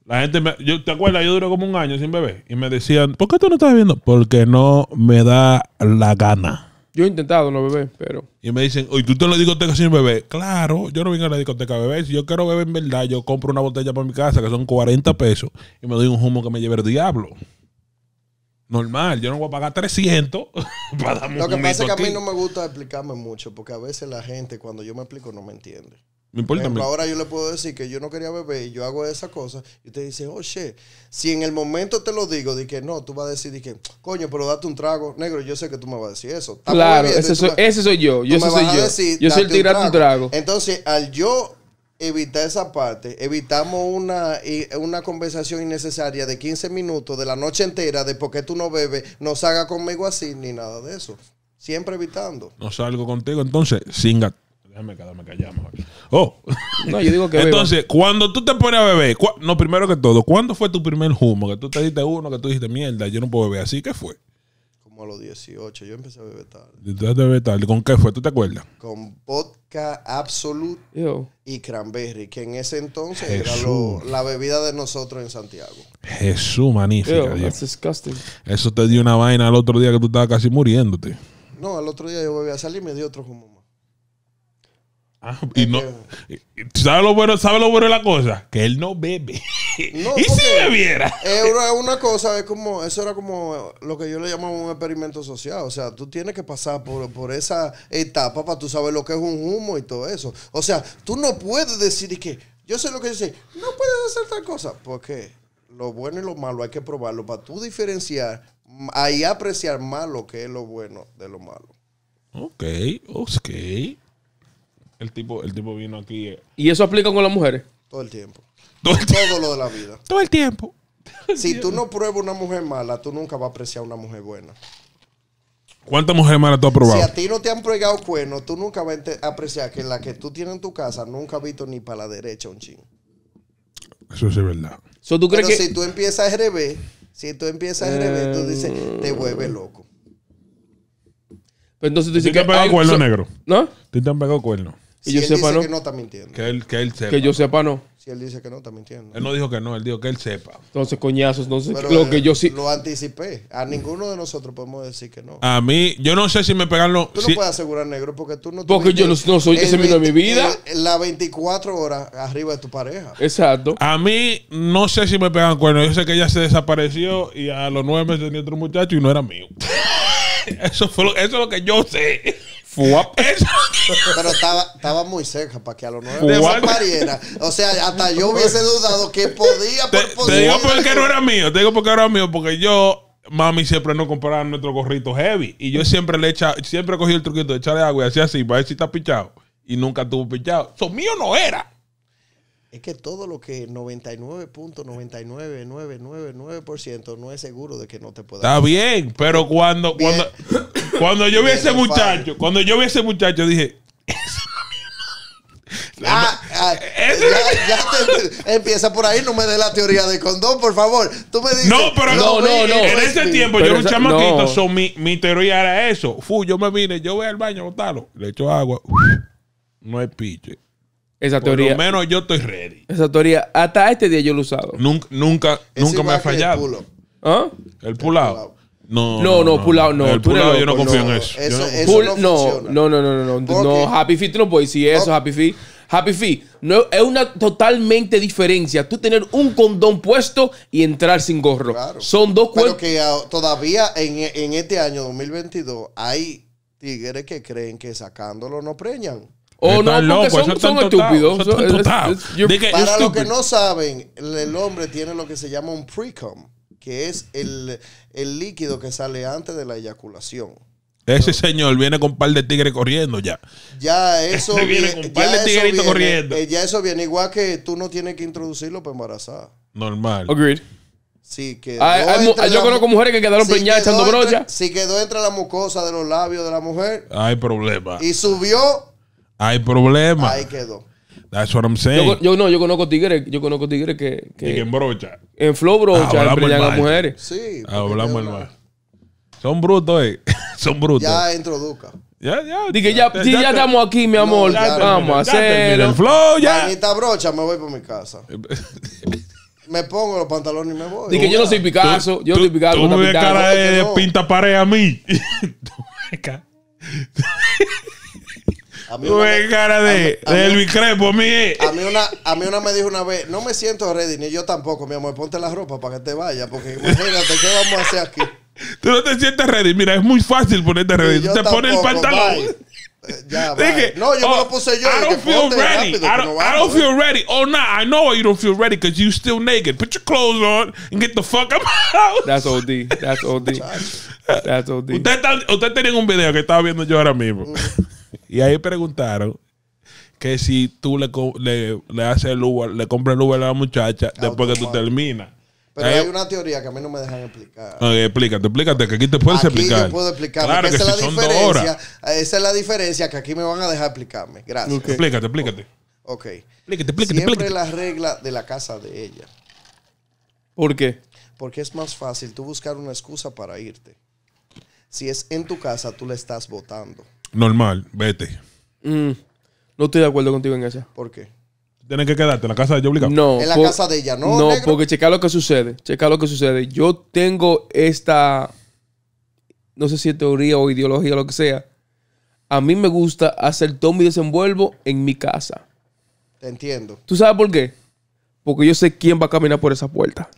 La gente, me, ¿te acuerdas? Yo duré como un año sin beber. Y me decían, ¿por qué tú no estás bebiendo? Porque no me da la gana. Yo he intentado no beber, pero. Y me dicen, oye, ¿tú te en la discoteca sin beber? Claro, yo no vengo a la discoteca a beber. Si yo quiero beber en verdad, yo compro una botella para mi casa que son 40 pesos y me doy un humo que me lleve el diablo normal, yo no voy a pagar 300 para darme Lo que pasa es que a mí no me gusta explicarme mucho, porque a veces la gente cuando yo me explico no me entiende. Me importa. ahora yo le puedo decir que yo no quería beber y yo hago esa cosa y te dice, oye, oh, si en el momento te lo digo, de que no, tú vas a decir, di que, coño, pero date un trago, negro, yo sé que tú me vas a decir eso. Claro, ese soy, ese soy, yo, yo soy yo. yo el tirarte un trago. Entonces, al yo Evita esa parte, evitamos una, una conversación innecesaria de 15 minutos, de la noche entera, de por qué tú no bebes, no salga conmigo así, ni nada de eso. Siempre evitando. No salgo contigo, entonces, singa. Déjame quedarme callado Oh. No, yo digo que Entonces, cuando tú te pones a beber, no, primero que todo, ¿cuándo fue tu primer humo? Que tú te diste uno, que tú dijiste, mierda, yo no puedo beber así, ¿qué fue? a los 18. Yo empecé a beber tarde. de ¿Con qué fue? ¿Tú te acuerdas? Con vodka Absolute y Cranberry, que en ese entonces era la bebida de nosotros en Santiago. Jesús, magnífica. Eso te dio una vaina el otro día que tú estabas casi muriéndote. No, el otro día yo bebía a salir y me dio otro como Ah, y no, ¿sabes lo bueno, sabe lo bueno de la cosa? Que él no bebe. ¿Y si bebiera? Es una, cosa, es como, eso era como lo que yo le llamaba un experimento social. O sea, tú tienes que pasar por, por esa etapa para tú saber lo que es un humo y todo eso. O sea, tú no puedes decir que yo sé lo que dice, no puedes hacer tal cosa. Porque lo bueno y lo malo hay que probarlo para tú diferenciar y apreciar más lo que es lo bueno de lo malo. Ok, ok. El tipo, el tipo vino aquí. Eh. ¿Y eso aplica con las mujeres? Todo el tiempo. Todo lo de la vida. Todo el tiempo. Si tú no pruebas una mujer mala, tú nunca vas a apreciar una mujer buena. ¿Cuántas mujeres malas tú has probado? Si a ti no te han pregado cuernos, tú nunca vas a apreciar que la que tú tienes en tu casa nunca ha visto ni para la derecha un ching. Eso sí es verdad. si tú empiezas a revés, si tú empiezas a revés, tú dices, te vuelve loco. Pues entonces tú dices te que... pegado negro? ¿No? ¿Tú te han pegado cuerno? Si y él dice que no, está mintiendo. Que él, que él sepa. Que yo sepa no. Si él dice que no, está mintiendo. Él no dijo que no, él dijo que él sepa. Entonces, coñazos, entonces sé lo que yo sí. Lo anticipé. A ninguno de nosotros podemos decir que no. A mí, yo no sé si me pegan los. Tú puedes asegurar negro porque tú no Porque yo no, soy ese mismo de mi vida. la 24 horas arriba de tu pareja. Exacto. A mí, no sé si me pegan cuernos. Yo sé que ella se desapareció y a los nueve meses tenía otro muchacho y no era mío. eso, fue eso es lo que yo sé. Pero estaba, muy cerca para que a los nueve se pariera. O sea, hasta yo hubiese dudado que podía. Por te, te digo porque no era mío. Te digo porque era mío. Porque yo mami siempre no compraba nuestro gorrito heavy. Y yo siempre le echa, siempre cogí el truquito de echarle agua y así para ver si está pichado. Y nunca estuvo pichado. Eso mío no era. Es que todo lo que 99.99999% no es seguro de que no te pueda. Está bien, pero cuando, cuando Cuando yo vi a ese muchacho, cuando yo vi a ese muchacho, dije. Ah, no ah, ya, ya empieza por ahí, no me dé la teoría del condón, por favor. Tú me dices, no, pero no, no, En ese tiempo yo era un chamaquito, mi, teoría era eso. Fu, yo me vine, yo voy al baño, botarlo, le echo agua, no es piche. Esa teoría. Por lo menos yo estoy ready. Esa teoría, hasta este día yo lo he usado. Nunca, nunca, me ha fallado. ¿Ah? El, El pulado. No, no, no, pull no. El pull out yo no confío en eso. Eso, no, no, no, no, no, no, Happy Feet tú no puedes decir eso, Happy Feet. Happy Feet, no, es una totalmente diferencia tú tener un condón puesto y entrar sin gorro. Son dos cuerpos. que ah, todavía en, en este año 2022 hay tigres que creen que sacándolo no preñan. O no, porque son, son estúpidos. Para los que no saben, el hombre tiene lo que se llama un pre-cum que es el, líquido que sale antes de la eyaculación. Ese señor viene con un par de tigres corriendo ya. Ya eso viene, par de corriendo. Eh, ya eso viene igual que tú no tienes que introducirlo para embarazar. Normal. Agreed. Sí, que ah, ah, ah, yo conozco mujeres que quedaron si echando brocha. si quedó entre la mucosa de los labios de la mujer. Hay problema. Y subió. Hay problema. Ahí quedó what I'm saying. Yo, no, yo conozco tigres, yo conozco tigres que, que, en brocha. En flow brocha, ah, en mujeres. Sí. Ah, hablamos mal. Son brutos, eh. Son brutos. Ya introduzca Ya, ya. Dije, ya, ya, ya, estamos aquí, mi amor. Vamos a hacer el flow, ya. Manita brocha, me voy por mi casa. me pongo los pantalones y me voy. Dije, yo no soy Picasso. yo no soy Picasso. me cara de pinta pared a mí. A mí una cara de, mí. una, me dijo una vez, no me siento ready, ni yo tampoco, mi amor, ponte la ropa para que te vaya, porque imagínate, ¿qué vamos a hacer aquí? Tú no te sientes ready, mira, es muy fácil ponerte ready. Tú te pones el pantalón. Eh, ya, Dije, no, yo me oh, lo puse yo. I don't feel ready. I don't, feel ready. Oh, nah, I know why you don't feel ready because you still naked. Put your clothes on and get the fuck out That's OD. That's OD. That's OD. Usted, usted tenía un video que estaba viendo yo ahora mismo. Mm. Y ahí preguntaron que si tú le, le, le haces el Uber, le compras el Uber a la muchacha después que tú terminas. Pero hay una teoría que a mí no me dejan explicar. explícate, explícate, que aquí te puedes aquí explicar. puedo explicar. Claro que esa es la son diferencia, horas. Esa es la diferencia que aquí me van a dejar explicarme. Gracias. Explícate, explícate. Ok. Explícate, explícate, Siempre explícate. la regla de la casa de ella. ¿Por qué? Porque es más fácil tú buscar una excusa para irte. Si es en tu casa, tú la estás votando normal, vete. Mm, no estoy de acuerdo contigo en eso ¿Por qué? Tienes que quedarte en la casa de ella No. En la casa de ella, ¿no? No, porque checa lo que sucede. Checa lo que sucede. Yo tengo esta. No sé si teoría o ideología, lo que sea. A mí me gusta hacer todo mi desenvuelvo en mi casa. Te entiendo. ¿Tú sabes por qué? Porque yo sé quién va a caminar por esa puerta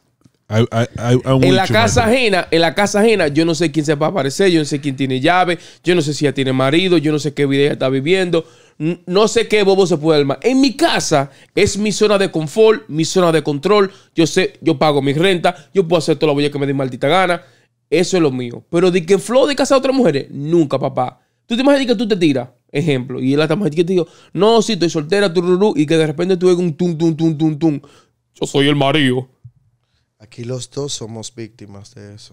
en la casa ajena, en la casa ajena, yo no sé quién se va a aparecer, yo no sé quién tiene llave, yo no sé si ella tiene marido, yo no sé qué vida ella está viviendo, no sé qué bobo se puede armar. En mi casa es mi zona de confort, mi zona de control, yo sé, yo pago mis renta, yo puedo hacer toda la que me dé maldita gana, eso es lo mío. Pero de que flow de casa a otras mujeres, nunca, papá. Tú te imaginas que tú te tiras, ejemplo, y la mujer que te digo, no, si estoy soltera, tururú, y que de repente tú ves un tum, tum, tum, tum, tum. Yo soy el marido. Aquí los dos somos víctimas de eso.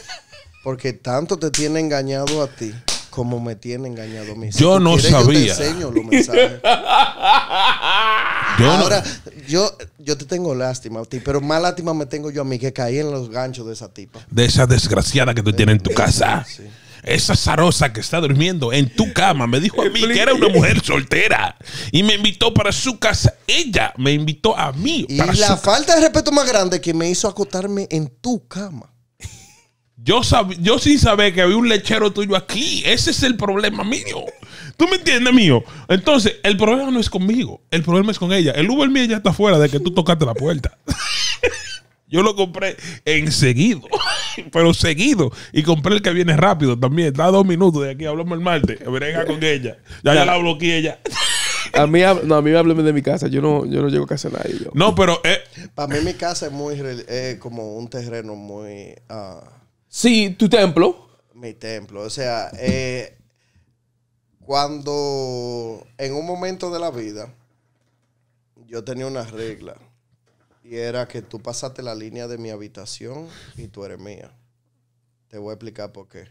Porque tanto te tiene engañado a ti como me tiene engañado a mí. yo no sabía. Yo te Ahora, yo, yo te tengo lástima a ti, pero más lástima me tengo yo a mí que caí en los ganchos de esa tipa. De esa desgraciada que tú tienes en tu casa esa zarosa que está durmiendo en tu cama me dijo a mí que era una mujer soltera y me invitó para su casa. Ella me invitó a mí. Y la falta de respeto más grande que me hizo acotarme en tu cama. Yo, sab yo sí sabía que había un lechero tuyo aquí. Ese es el problema mío. ¿Tú me entiendes, mío? Entonces, el problema no es conmigo. El problema es con ella. El Uber mío ya está fuera de que tú tocaste la puerta. Yo lo compré enseguido, pero seguido. Y compré el que viene rápido también. da dos minutos de aquí, hablamos el martes. venga con ella. Ya, la bloqueé ya. A mí, no, a mí hábleme de mi casa. Yo no, yo no llego a casa nadie. No, pero... Eh. Para mí mi casa es muy... como un terreno muy... Uh, sí, tu templo. Mi templo. O sea, eh, cuando... En un momento de la vida, yo tenía una regla y era que tú pasaste la línea de mi habitación y tú eres mía. Te voy a explicar por qué.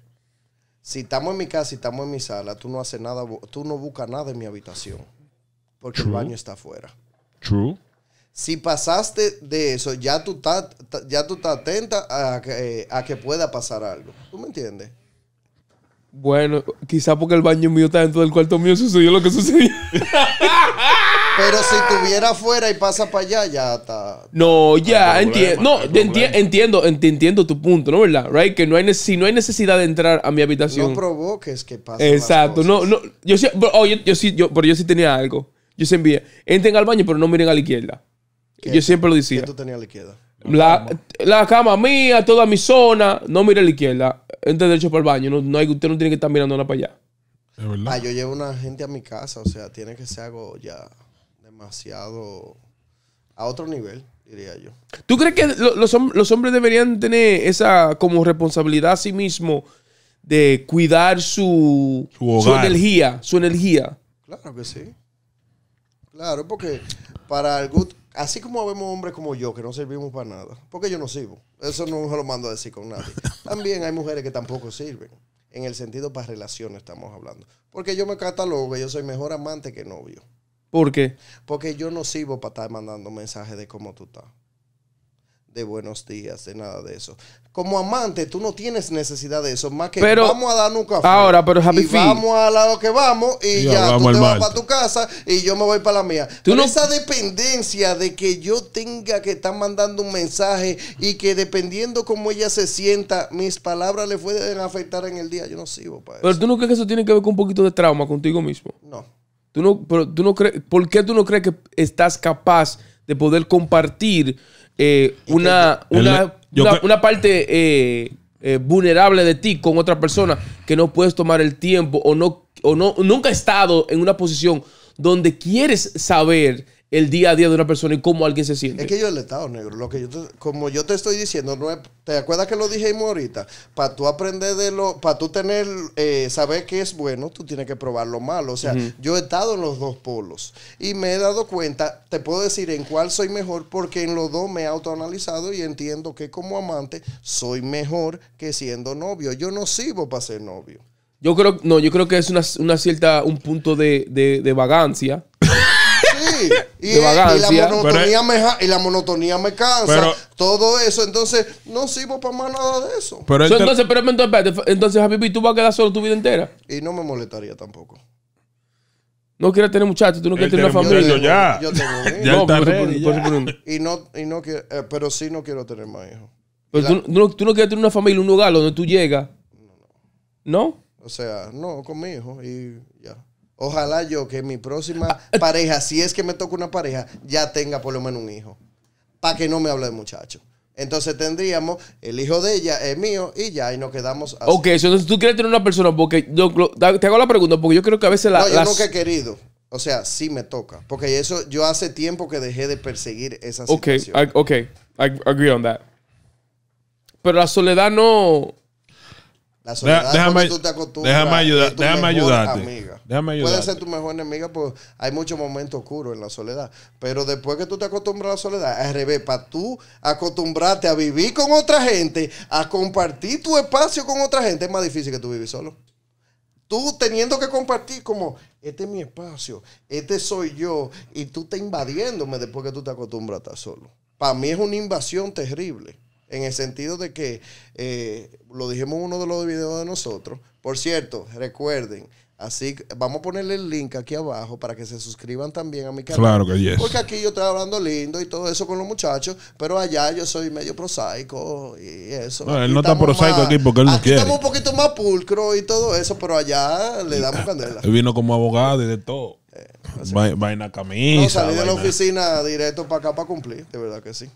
Si estamos en mi casa y si estamos en mi sala, tú no haces nada, tú no buscas nada en mi habitación. Porque el baño está afuera. True. Si pasaste de eso, ya tú estás, ya tú estás atenta a que, a que pueda pasar algo. ¿Tú me entiendes? Bueno, quizá porque el baño mío está dentro del cuarto mío, sucedió lo que sucedió. Pero si estuviera afuera y pasa para allá, ya está. No, ya, entiendo. No, entiendo, entiendo tu punto, ¿no? ¿Verdad? Right? Que no hay si no hay necesidad de entrar a mi habitación. No provoques que pase. Exacto. No, no. Yo sí, pero, yo, sí, yo, sí tenía algo. Yo se envía. Entren al baño, pero no miren a la izquierda. Yo siempre lo decía. ¿Qué tú tenías a la izquierda? La, cama mía, toda mi zona. No mire a la izquierda. Entre derecho para el baño. No, no hay, usted no tiene que estar mirando nada para allá. Ah, yo llevo una gente a mi casa, o sea, tiene que ser algo ya demasiado a otro nivel, diría yo. ¿Tú crees que los, los hombres deberían tener esa como responsabilidad a sí mismos de cuidar su, energía? Su energía. Claro que sí. Claro, porque para algún así como vemos hombres como yo que no servimos para nada, porque yo no sirvo. Eso no se lo mando a decir con nadie. También hay mujeres que tampoco sirven. En el sentido para relaciones estamos hablando. Porque yo me catalogo, yo soy mejor amante que novio. ¿Por qué? Porque yo no sirvo para estar mandando mensajes de cómo tú estás. De buenos días, de nada de eso. Como amante, tú no tienes necesidad de eso. Más que vamos a dar un café. Ahora, pero Happy y Vamos a lo que vamos y ya, tú te vas para tu casa y yo me voy para la mía. ¿Tú no... esa dependencia de que yo tenga que estar mandando un mensaje y que dependiendo cómo ella se sienta, mis palabras le pueden afectar en el día. Yo no sirvo para eso. Pero tú no crees que eso tiene que ver con un poquito de trauma contigo mismo. No. Tú no, ¿Por qué tú no crees que estás capaz de poder compartir eh, una, una, parte eh, eh, vulnerable de ti con otra persona que no puedes tomar el tiempo o no, o no nunca has estado en una posición donde quieres saber el día a día de una persona y cómo alguien se siente. Es que yo he estado negro, lo que yo como yo te estoy diciendo, no ¿te acuerdas que lo dijimos ahorita? Para tú aprender de lo, para tú tener, eh, saber qué es bueno, tú tienes que probar lo malo. O sea, yo he estado en los dos polos y me he dado cuenta, te puedo decir en cuál soy mejor porque en los dos me he autoanalizado y entiendo que como amante soy mejor que siendo novio. Yo no sirvo para ser novio. Yo creo, no, yo creo que es una, cierta, un punto de, de, de vagancia. Eh, y, la monotonía me, y la monotonía me cansa. todo eso, entonces no sirvo para más nada de eso. Pero entonces, pero, entonces, entonces, Javi, ¿tú vas a quedar solo tu vida entera? Y no me molestaría tampoco. No quieres tener muchachos, tú no quieres tener una familia. Yo ya. tengo ya Y no, y no quiero, eh, pero sí no quiero tener más hijos. Pero tú, no, tú, no, quieres tener una familia, un hogar donde tú llegas. ¿No? O sea, no, con mi hijo y ya. Ojalá yo que mi próxima ah, eh. pareja, si es que me toca una pareja, ya tenga por lo menos un hijo. Para que no me hable de muchacho. Entonces tendríamos el hijo de ella, es mío, y ya, y nos quedamos así. Ok, entonces tú quieres tener una persona, porque yo te hago la pregunta, porque yo creo que a veces la. No, yo he querido. O sea, sí me toca. Porque eso, yo hace tiempo que dejé de perseguir esa situación. Ok, ok. I agree on that. Pero la soledad no. La soledad déjame, tú te acostumbras. Déjame, ayuda, déjame ayudarte. Puede ser tu mejor enemiga, pues hay muchos momentos oscuros en la soledad. Pero después que tú te acostumbras a la soledad, al revés, para tú acostumbrarte a vivir con otra gente, a compartir tu espacio con otra gente, es más difícil que tú vivir solo. Tú teniendo que compartir como, este es mi espacio, este soy yo, y tú te invadiéndome después que tú te acostumbras a estar solo. Para mí es una invasión terrible. En el sentido de que, eh, lo dijimos en uno de los videos de nosotros, por cierto, recuerden, Así que vamos a ponerle el link aquí abajo para que se suscriban también a mi canal. Claro que Porque aquí yo estoy hablando lindo y todo eso con los muchachos, pero allá yo soy medio prosaico y eso. él no está prosaico aquí porque él no quiere. Estamos un poquito más pulcro y todo eso, pero allá le damos candela. Él vino como abogado y de todo. Eh, vaina, camino. camisa. No, salí de la oficina directo para acá para cumplir, de verdad que sí.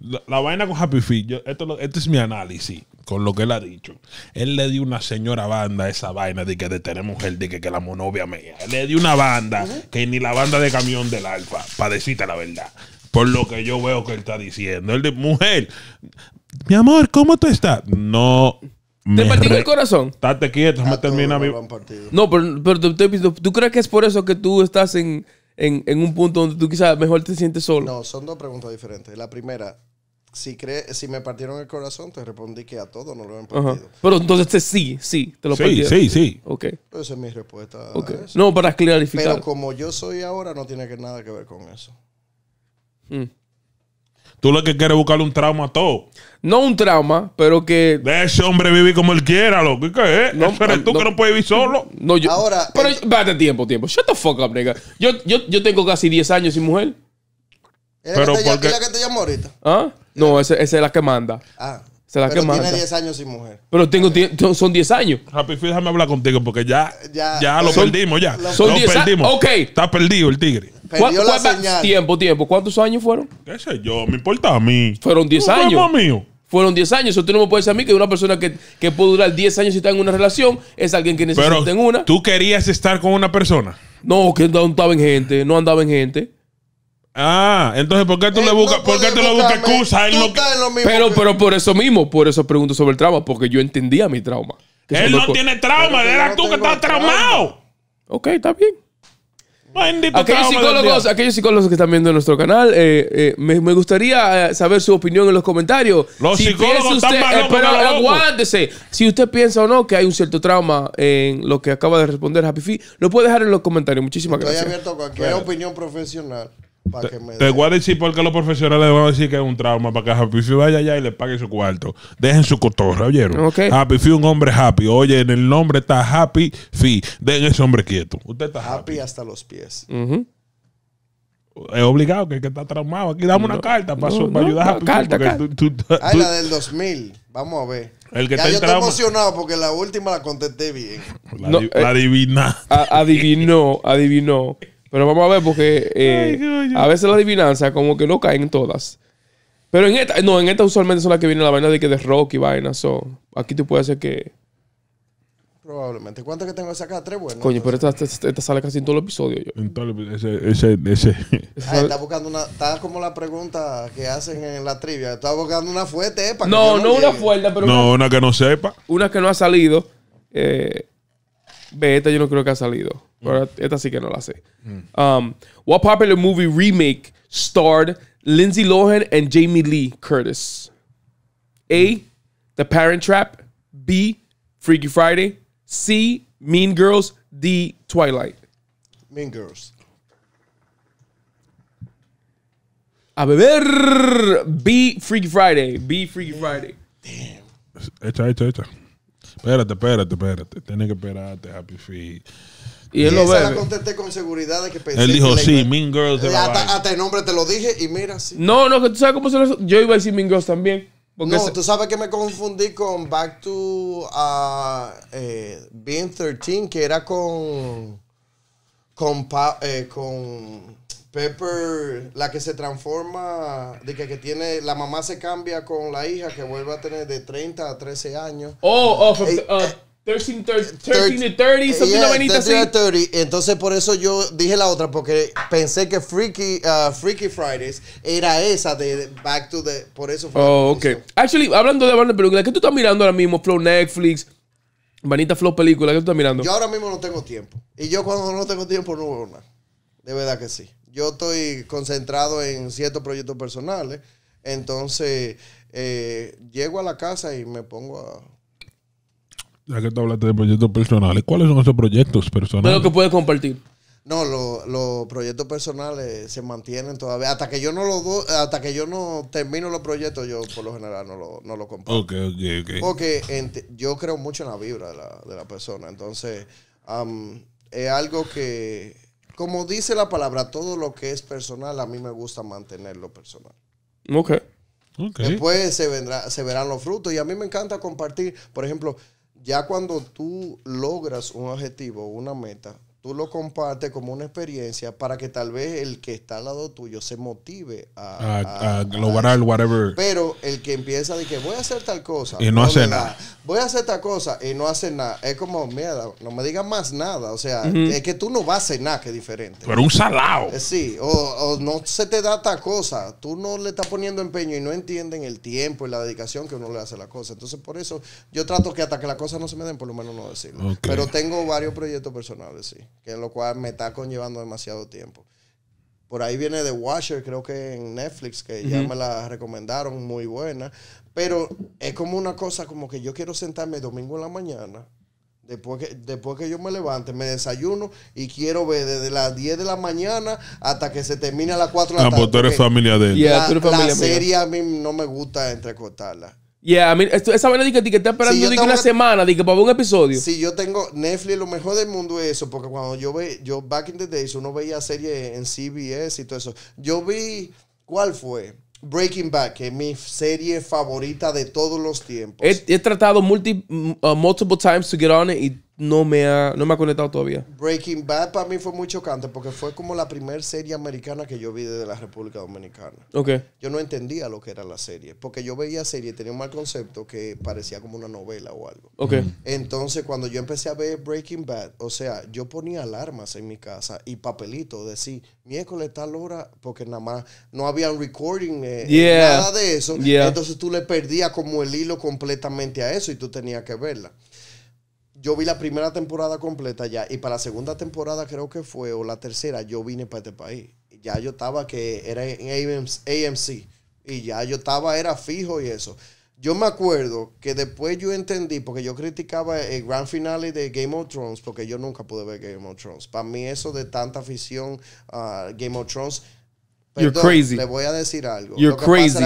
La, vaina con Happy Feet, yo, esto es mi análisis con lo que él ha dicho. Él le dio una señora banda esa vaina de que tener mujer, de que, la monovia mía. le dio una banda que ni la banda de camión del Alfa, Padecita la verdad. Por lo que yo veo que él está diciendo. Él de mujer, mi amor, ¿cómo tú estás? No. ¿Te partió el corazón? Estate quieto, me ah, termina mi. No, pero, te, tú crees que es por eso que tú estás en, en un punto donde tú quizás mejor te sientes solo. No, son dos preguntas diferentes. La primera, si, si me partieron el corazón, te respondí que a todo no lo han partido. Pero entonces este sí, sí, te lo sí, Sí, sí, Ok. Esa es mi respuesta. No, para clarificar. Pero como yo soy ahora, no tiene que nada que ver con eso. Mm. Tú lo que quieres es buscarle un trauma a todo. No un trauma, pero que. De ese hombre vivir como él quiera, loco. ¿Qué es? No, ah, tú que no puedes vivir solo. No, yo. Ahora. Pero, eh, espérate, tiempo, tiempo. Shut the fuck up, nigga. Yo, yo, tengo casi 10 años sin mujer. ¿Es pero porque... la que te llamo ahorita? ¿Ah? No, esa, es la que manda. Ah. Se la pero tiene 10 años sin mujer. Pero tengo son 10 años. Rapid, déjame hablar contigo porque ya, ya, lo perdimos, ya. Lo, son perdimos. Ok. Está perdido el tigre. Tiempo, tiempo. ¿Cuántos años fueron? Qué sé yo, me importa a mí. Fueron 10 años. mío. Fueron 10 años. Eso tú no me puedes decir a mí que una persona que, que puede durar 10 años si está en una relación es alguien que necesita pero en una. ¿Tú querías estar con una persona? No, que andaba en gente, no andaba en gente. Ah, entonces ¿por qué tú le eh, buscas, por qué tú le excusa? Pero, pero por eso mismo, por eso pregunto sobre el trauma, porque yo entendía mi trauma. Él no tiene trauma, era tú que estás traumado. Ok, está bien. aquellos psicólogos, aquellos psicólogos que están viendo nuestro canal, eh, eh, me, gustaría saber su opinión en los comentarios. Los psicólogos usted, están Pero aguántese. Si usted piensa o no que hay un cierto trauma en lo que acaba de responder Happy Fee, lo puede dejar en los comentarios. Muchísimas gracias. Estoy abierto a cualquier opinión profesional. Te, voy a decir porque los profesionales van a decir que es un trauma para que Happy Fi vaya allá y le pague su cuarto. Dejen su cotorra, ¿oyeron? Happy Few, un hombre happy. Oye, en el nombre está Happy Few. Dejen ese hombre quieto. Usted está happy. hasta los pies. Es obligado que, que está traumado. Aquí dame una carta para, ayudar a Happy carta, la del 2000. Vamos a ver. yo estoy emocionado porque la última la contesté bien. La, eh, adivinó. adivinó, adivinó. Pero vamos a ver porque eh, a veces la adivinanza como que no caen todas. Pero en esta, no, en esta usualmente son las que vienen la vaina de que de rock y vaina. son aquí tú puedes hacer que. Probablemente. ¿Cuántas que tengo que sacar? Tres buenas. Coño, pero esta, esta, sale casi en todos los episodios. Yo. En todo el, ese, ese, ese. Estás ah, está buscando una. Está como la pregunta que hacen en la trivia. Está buscando una fuerte, eh, No, no, una fuerte, pero. No, una, que no sepa. Una que no ha salido. Eh, ve, yo no creo que ha salido. Pero mm. esta sí que no la sé. Um, what popular movie remake starred Lindsay Lohan and Jamie Lee Curtis? A. The Parent Trap. B. Freaky Friday. C. Mean Girls. D. Twilight. Mean Girls. A beber. B. Freaky Friday. B. Freaky Friday. Damn. Hecha, hecha, hecha. Espérate, espérate, espérate. Tienes que esperarte, Happy Feet. Y él lo ve la contesté con seguridad de que Él dijo, sí, Mean Girls. De eh, hasta, hasta, el nombre te lo dije y mira, No, no, que tú sabes cómo se lo... Yo iba a decir Mean Girls también. no, tú sabes que me confundí con Back to ah, eh, Being 13, que era con... Con... Eh, con Pepper, la que se transforma, de que, que, tiene, la mamá se cambia con la hija que vuelve a tener de 30 a 13 años. Oh, oh. 13, 13, 13 to 30, something yeah, 30. Entonces, por eso yo dije la otra, porque pensé que Freaky, uh, Fridays era esa de Back to the. Por eso fue. Oh, ok. Actually, hablando de hablar de ¿qué tú estás mirando ahora mismo? Flow Netflix, Vanita Flow Película, ¿qué tú estás mirando? Yo ahora mismo no tengo tiempo. Y yo cuando no tengo tiempo no veo nada. De verdad que sí. Yo estoy concentrado en ciertos proyectos personales. Entonces, eh, llego a la casa y me pongo a ya que tú hablaste de proyectos personales, ¿cuáles son esos proyectos personales? lo que puedes compartir. No, los proyectos personales se mantienen todavía. Hasta que yo no lo hasta que yo no termino los proyectos, yo por lo general no lo, no lo comparto. Ok, okay, okay. Porque yo creo mucho en la vibra de la, persona. Entonces, es algo que, como dice la palabra, todo lo que es personal, a mí me gusta mantenerlo personal. Ok. Después se, vendrá, se verán los frutos. Y a mí me encanta compartir, por ejemplo, ya cuando tú logras un objetivo, una meta, tú lo compartes como una experiencia para que tal vez el que está al lado tuyo se motive a, a, el whatever el que empieza de que voy a hacer tal cosa. Y no, hace nada. Voy a hacer tal cosa y no hace nada. Es como, mierda, no me digas más nada. O sea, es que tú no vas a hacer nada que diferente. Pero un salado. Eh, sí, o, no se te da tal cosa. Tú no le estás poniendo empeño y no entienden el tiempo y la dedicación que uno le hace a la cosa. Entonces, por eso yo trato que hasta que la cosa no se me den, por lo menos no decirlo. Pero tengo varios proyectos personales, sí, que en lo cual me está conllevando demasiado tiempo. Por ahí viene The Washer, creo que en Netflix, que ya me la recomendaron, muy buena. Pero es como una cosa como que yo quiero sentarme domingo en la mañana, después que, después que yo me levante, me desayuno y quiero ver desde las 10 de la mañana hasta que se termine a las 4 de la ah, pues tarde. familia de la, serie a mí no me gusta entrecortarla. Yeah, I mean, esa vaina de que, que está esperando una semana de para ver un episodio. Si yo tengo Netflix, lo mejor del mundo es eso, porque cuando yo ve, yo back in the days, uno veía series en CBS y todo eso. Yo vi, ¿cuál fue? Breaking Bad, que es mi serie favorita de todos los tiempos. He, tratado multi, uh, multiple times to get on it y no me ha, no me ha conectado todavía. Breaking Bad para mí fue muy chocante porque fue como la primera serie americana que yo vi desde la República Dominicana. Ok. Yo no entendía lo que era la serie, porque yo veía serie, tenía un mal concepto que parecía como una novela o algo. Ok. Entonces, cuando yo empecé a ver Breaking Bad, o sea, yo ponía alarmas en mi casa y papelitos, decir, miércoles tal hora, porque nada más no había un recording, eh, eh, nada de eso. Entonces tú le perdías como el hilo completamente a eso y tú tenías que verla. Yo vi la primera temporada completa ya y para la segunda temporada creo que fue, o la tercera, yo vine para este país. Ya yo estaba que era en AMC y ya yo estaba, era fijo y eso. Yo me acuerdo que después yo entendí, porque yo criticaba el gran finale de Game of Thrones, porque yo nunca pude ver Game of Thrones. Para mí eso de tanta afición a Game of Thrones... You're crazy. Le voy a decir algo. You're crazy.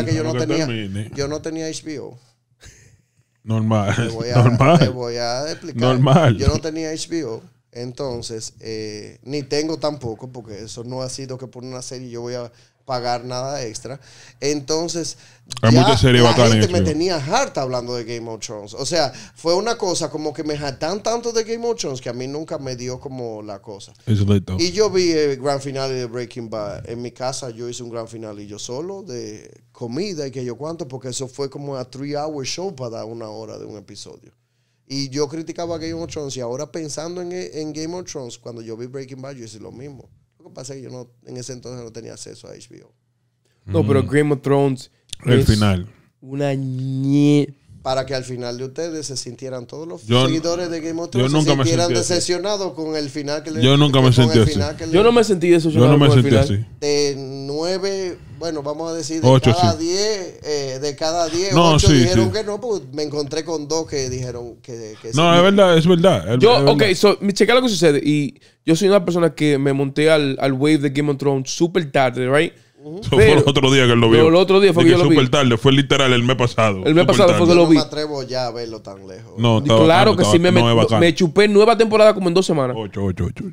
yo no tenía HBO. Normal. normal. explicar. Normal. Yo no tenía HBO, entonces, eh, ni tengo tampoco, porque eso no ha sido que por una serie yo voy a pagar nada extra. Entonces, la gente me tenía harta hablando de Game of Thrones. O sea, fue una cosa como que me hartan tanto de Game of Thrones que a mí nunca me dio como la cosa. y yo vi el gran final de Breaking Bad. En mi casa yo hice un gran final y yo solo de comida y que yo cuánto, porque eso fue como a three hour show para dar una hora de un episodio. Y yo criticaba Game of Thrones y ahora pensando en Game of Thrones, cuando yo vi Breaking Bad, yo hice lo mismo. Lo que pasa es que yo no, en ese entonces no tenía acceso a HBO. No, pero mm. Game of Thrones. El final. Una ñe para que al final de ustedes se sintieran todos los seguidores de Game of Thrones yo nunca se sintieran decepcionados con el final que le Yo nunca me sentí así. yo no me sentí decepcionado. Yo no me sentí así. De nueve, bueno, vamos a decir, de cada diez, eh, de cada diez, ocho dijeron que no, pues me encontré con dos que dijeron que, que No, es verdad, es verdad. yo, ok, so, checa lo que sucede. Y yo soy una persona que me monté al, al wave de Game of Thrones súper tarde, right? fue el otro día que él lo vio. El otro día fue que, yo lo vi. tarde, fue literal el mes pasado. El mes pasado fue que lo vi. No me atrevo ya a verlo tan lejos. No, claro que sí, me, chupé nueva temporada como en dos semanas. Ocho, ocho, ocho.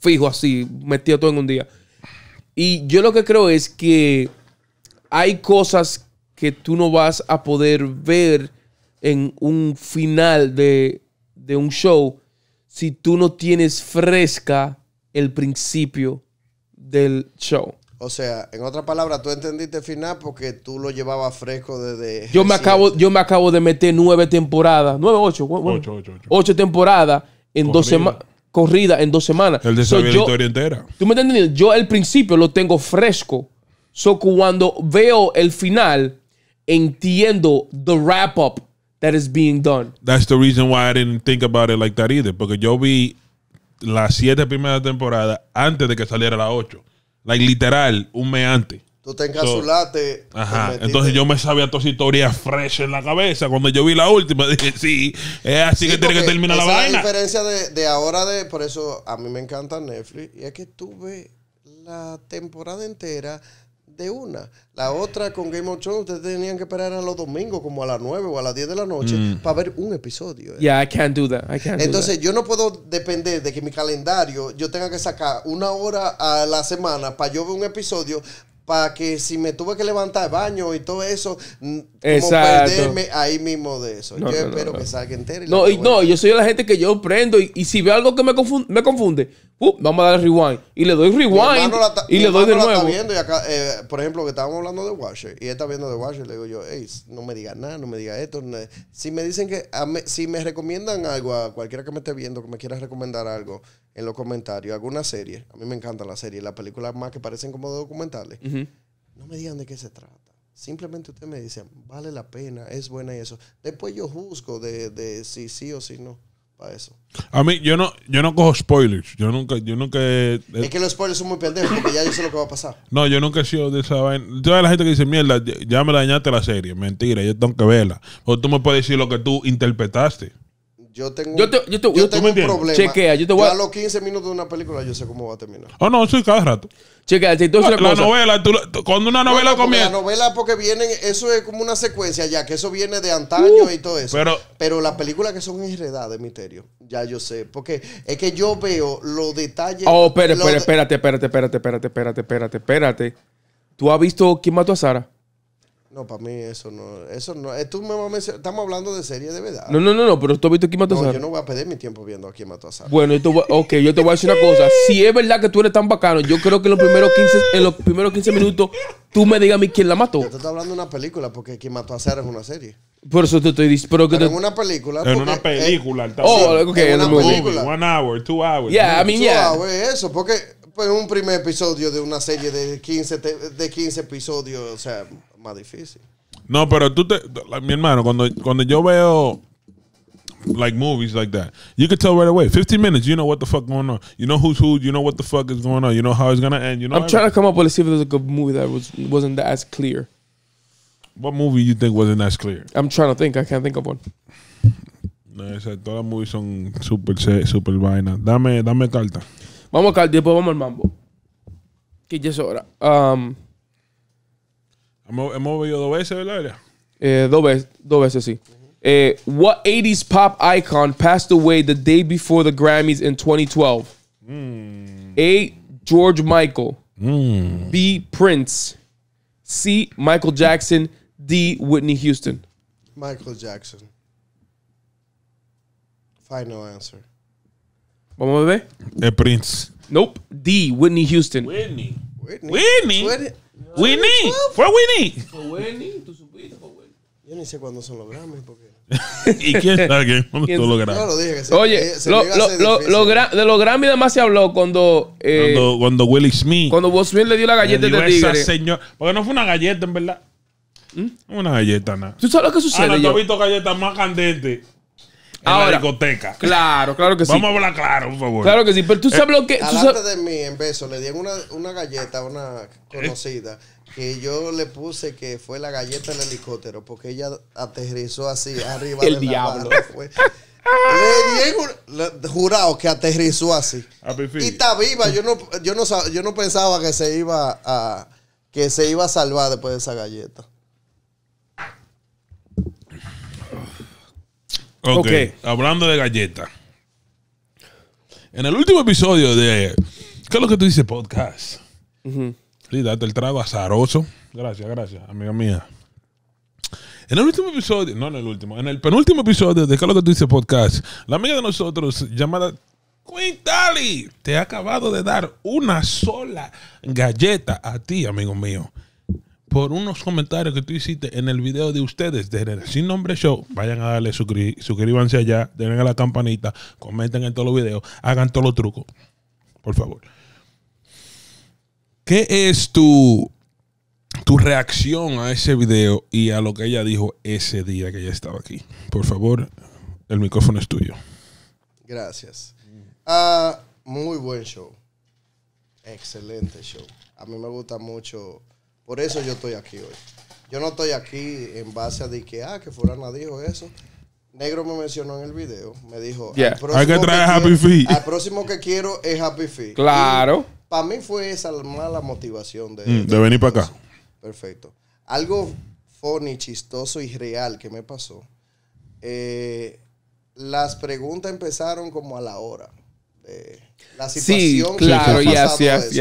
Fijo así, metido todo en un día. Y yo lo que creo es que hay cosas que tú no vas a poder ver en un final de, de un show si tú no tienes fresca el principio del show. O sea, en otra palabra, tú entendiste el final porque tú lo llevabas fresco desde. Yo me, acabo, yo me acabo de meter nueve temporadas. Nueve, ocho. ocho, temporadas en dos semanas. Corrida en dos semanas. El desarrollo la historia entera. ¿Tú me entiendes? Yo al principio lo tengo fresco. So cuando veo el final, entiendo the wrap up that is being done. That's the reason why I didn't think about it like that either. Porque yo vi las siete primeras temporadas antes de que saliera la ocho like, literal, un mes Tú te encapsulaste. ajá. Entonces yo me sabía toda historias historia fresh en la cabeza. Cuando yo vi la última, dije, sí, es así que tiene que terminar la vaina. La diferencia de, ahora, de por eso a mí me encanta Netflix, y es que tuve la temporada entera de una. La otra con Game of Thrones, ustedes tenían que esperar a los domingos, como a las 9 o a las 10 de la noche, mm. para ver un episodio. ya I can't do that. I can't Entonces, yo no puedo depender de que mi calendario yo tenga que sacar una hora a la semana para yo ver un episodio, para que si me tuve que levantar el baño y todo eso, mm, como perderme ahí mismo de eso. yo espero que salga entero. no, no, yo soy la gente que yo prendo y, si veo algo que me confunde, me confunde uh, vamos a dar rewind. Y le doy rewind y le doy de nuevo. Eh, por ejemplo, que estábamos hablando de Washer y él está viendo de Washer, le digo yo, no me digas nada, no me digas esto. Si me dicen que, si me recomiendan algo a cualquiera que me esté viendo, que me quiera recomendar algo, en los comentarios alguna serie a mí me encantan las series, las películas más que parecen como documentales, no me digan de qué se trata. Simplemente usted me dicen, vale la pena, es buena y eso. Después yo juzgo de, de si sí o si no para eso. A mí, yo no, yo no cojo spoilers. Yo nunca, yo nunca. es que los spoilers son muy pendejos porque ya yo sé lo que va a pasar. No, yo nunca he sido de esa vaina. Toda la gente que dice, mierda, ya me la dañaste la serie. Mentira, yo tengo que verla. O tú me puedes decir lo que tú interpretaste. Yo tengo, yo te, yo te, yo tengo un problema. Chequea, yo te voy a... a... los 15 minutos de una película yo sé cómo va a terminar. Oh, no, sí, cada rato. Chequea, si tú la, la cosa. novela, tú, cuando una novela comienza. La novela, porque vienen, eso es como una secuencia ya, que eso viene de antaño uh, y todo eso. Pero, pero las películas que son heredadas de misterio, ya yo sé. Porque es que yo veo los detalles. Oh, espérate, espérate, espérate, espérate, espérate, espérate, espérate, espérate, espérate. ¿Tú has visto quién mató a Sara? No, para mí eso no. Eso no. Eh, tú me Estamos hablando de serie de verdad. No, no, no, no. Pero tú has visto quién mató a Sara. No, yo no voy a perder mi tiempo viendo a quién mató a Sara. Bueno, ok, yo te voy a decir una cosa. Si es verdad que tú eres tan bacano, yo creo que en los primeros 15, en los primeros 15 minutos tú me digas a mí quién la mató. Yo te estoy hablando de una película porque quién mató a Sara es una serie. Por eso te estoy diciendo. en una película. En una película. oh, ok. En una película. One hour, two hours. Yeah, I mean, yeah. Two eso. Porque pues, un primer episodio de una serie de 15, de 15 episodios, o sea, más difícil. No, pero tú te. mi hermano, cuando, cuando yo veo. Like movies like that, you could tell right away. 15 minutes, you know what the fuck going on. You know who's who. You know what the fuck is going on. You know how it's gonna end. You know. I'm trying to come up with a see if there's a good movie that was wasn't that as clear. What movie you think wasn't as clear? I'm trying to think. I can't think of one. No, es que todas los movies son super, super vaina. Dame, dame carta. Vamos, Carl, después vamos al mambo. Que es hora. Um, hemos, hemos oído dos veces, ¿verdad? Eh, dos, veces, dos veces, sí. Uh, what 80s pop icon passed away the day before the Grammys in 2012? Mm. A. George Michael. Mm. B. Prince. C. Michael Jackson. D. Whitney Houston. Michael Jackson. Final answer. Vamos a ver. The Prince. Nope. D. Whitney Houston. Whitney. Whitney. Whitney. Whitney. Fue Whitney. Fue Whitney. Tú supiste fue Yo ni sé cuándo son los Grammys porque. ¿Y quién sabe Grammy? Oye, de los Grammy además se habló cuando, eh, cuando, Willie Smith. Cuando Will Smith le dio la galleta de tigre. Señor, porque no fue una galleta, en verdad. ¿Mm? Una galleta, nada. ¿Tú sabes lo que sucede? Ah, no, yo? he visto galletas más candentes? Ahora, la discoteca. Claro, claro que sí. Vamos a hablar claro, por favor. Claro que sí, pero tú sabes eh, lo que. Tú de mí, en beso, le di una, galleta a una conocida. Que yo le puse que fue la galleta del helicóptero, porque ella aterrizó así arriba El diablo. le jurado que aterrizó así. Y está viva. Yo no, yo no, yo no pensaba que se iba a que se iba a salvar después de esa galleta. Okay. ok, hablando de galletas. En el último episodio de ¿Qué es lo que tú dices? Podcast. Sí, date el trago azaroso. Gracias, gracias, amiga mía. En el último episodio, no en el último, en el penúltimo episodio de ¿Qué es lo que tú dices? Podcast, la amiga de nosotros llamada Quintali te ha acabado de dar una sola galleta a ti, amigo mío por unos comentarios que tú hiciste en el video de ustedes de Sin Nombre Show. Vayan a darle, suscríbanse allá, denle a la campanita, comenten en todos los videos, hagan todos los trucos. Por favor. ¿Qué es tu, tu reacción a ese video y a lo que ella dijo ese día que ella estaba aquí? Por favor, el micrófono es tuyo. Gracias. Ah, muy buen show. Excelente show. A mí me gusta mucho por eso yo estoy aquí hoy. Yo no estoy aquí en base a de que, ah, que fulana dijo eso. Negro me mencionó en el video, me dijo, próximo hay que Happy Feet. Al próximo que quiero es Happy Feet. Claro. Para mí fue esa mala motivación de, mm, venir para acá. Perfecto. Algo funny, chistoso y real que me pasó. Eh, las preguntas empezaron como a la hora la situación. claro, que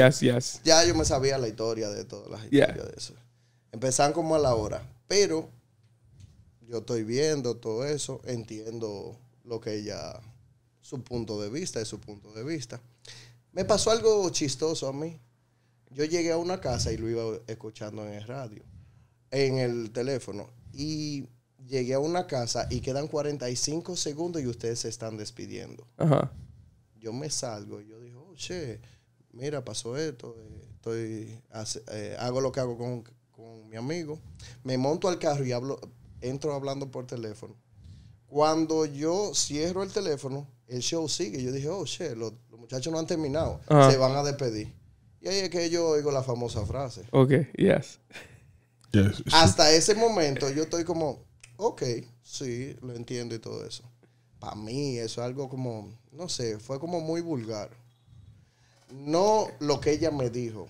Ya yo me sabía la historia de todas las historias de eso. Empezaban como a la hora, pero yo estoy viendo todo eso, entiendo lo que ella, su punto de vista es su punto de vista. Me pasó algo chistoso a mí. Yo llegué a una casa y lo iba escuchando en el radio, en el teléfono, y llegué a una casa y quedan 45 segundos y ustedes se están despidiendo. Ajá yo me salgo y yo digo, oh, che, mira, pasó esto, eh, estoy, eh, hago lo que hago con, mi amigo, me monto al carro y hablo, entro hablando por teléfono. Cuando yo cierro el teléfono, el show sigue. Yo dije, oh, che, los, muchachos no han terminado, se van a despedir. Y ahí es que yo oigo la famosa frase. Ok, yes. Hasta ese momento yo estoy como, ok, sí, lo entiendo y todo eso. Para mí eso es algo como no sé, fue como muy vulgar. No lo que ella me dijo.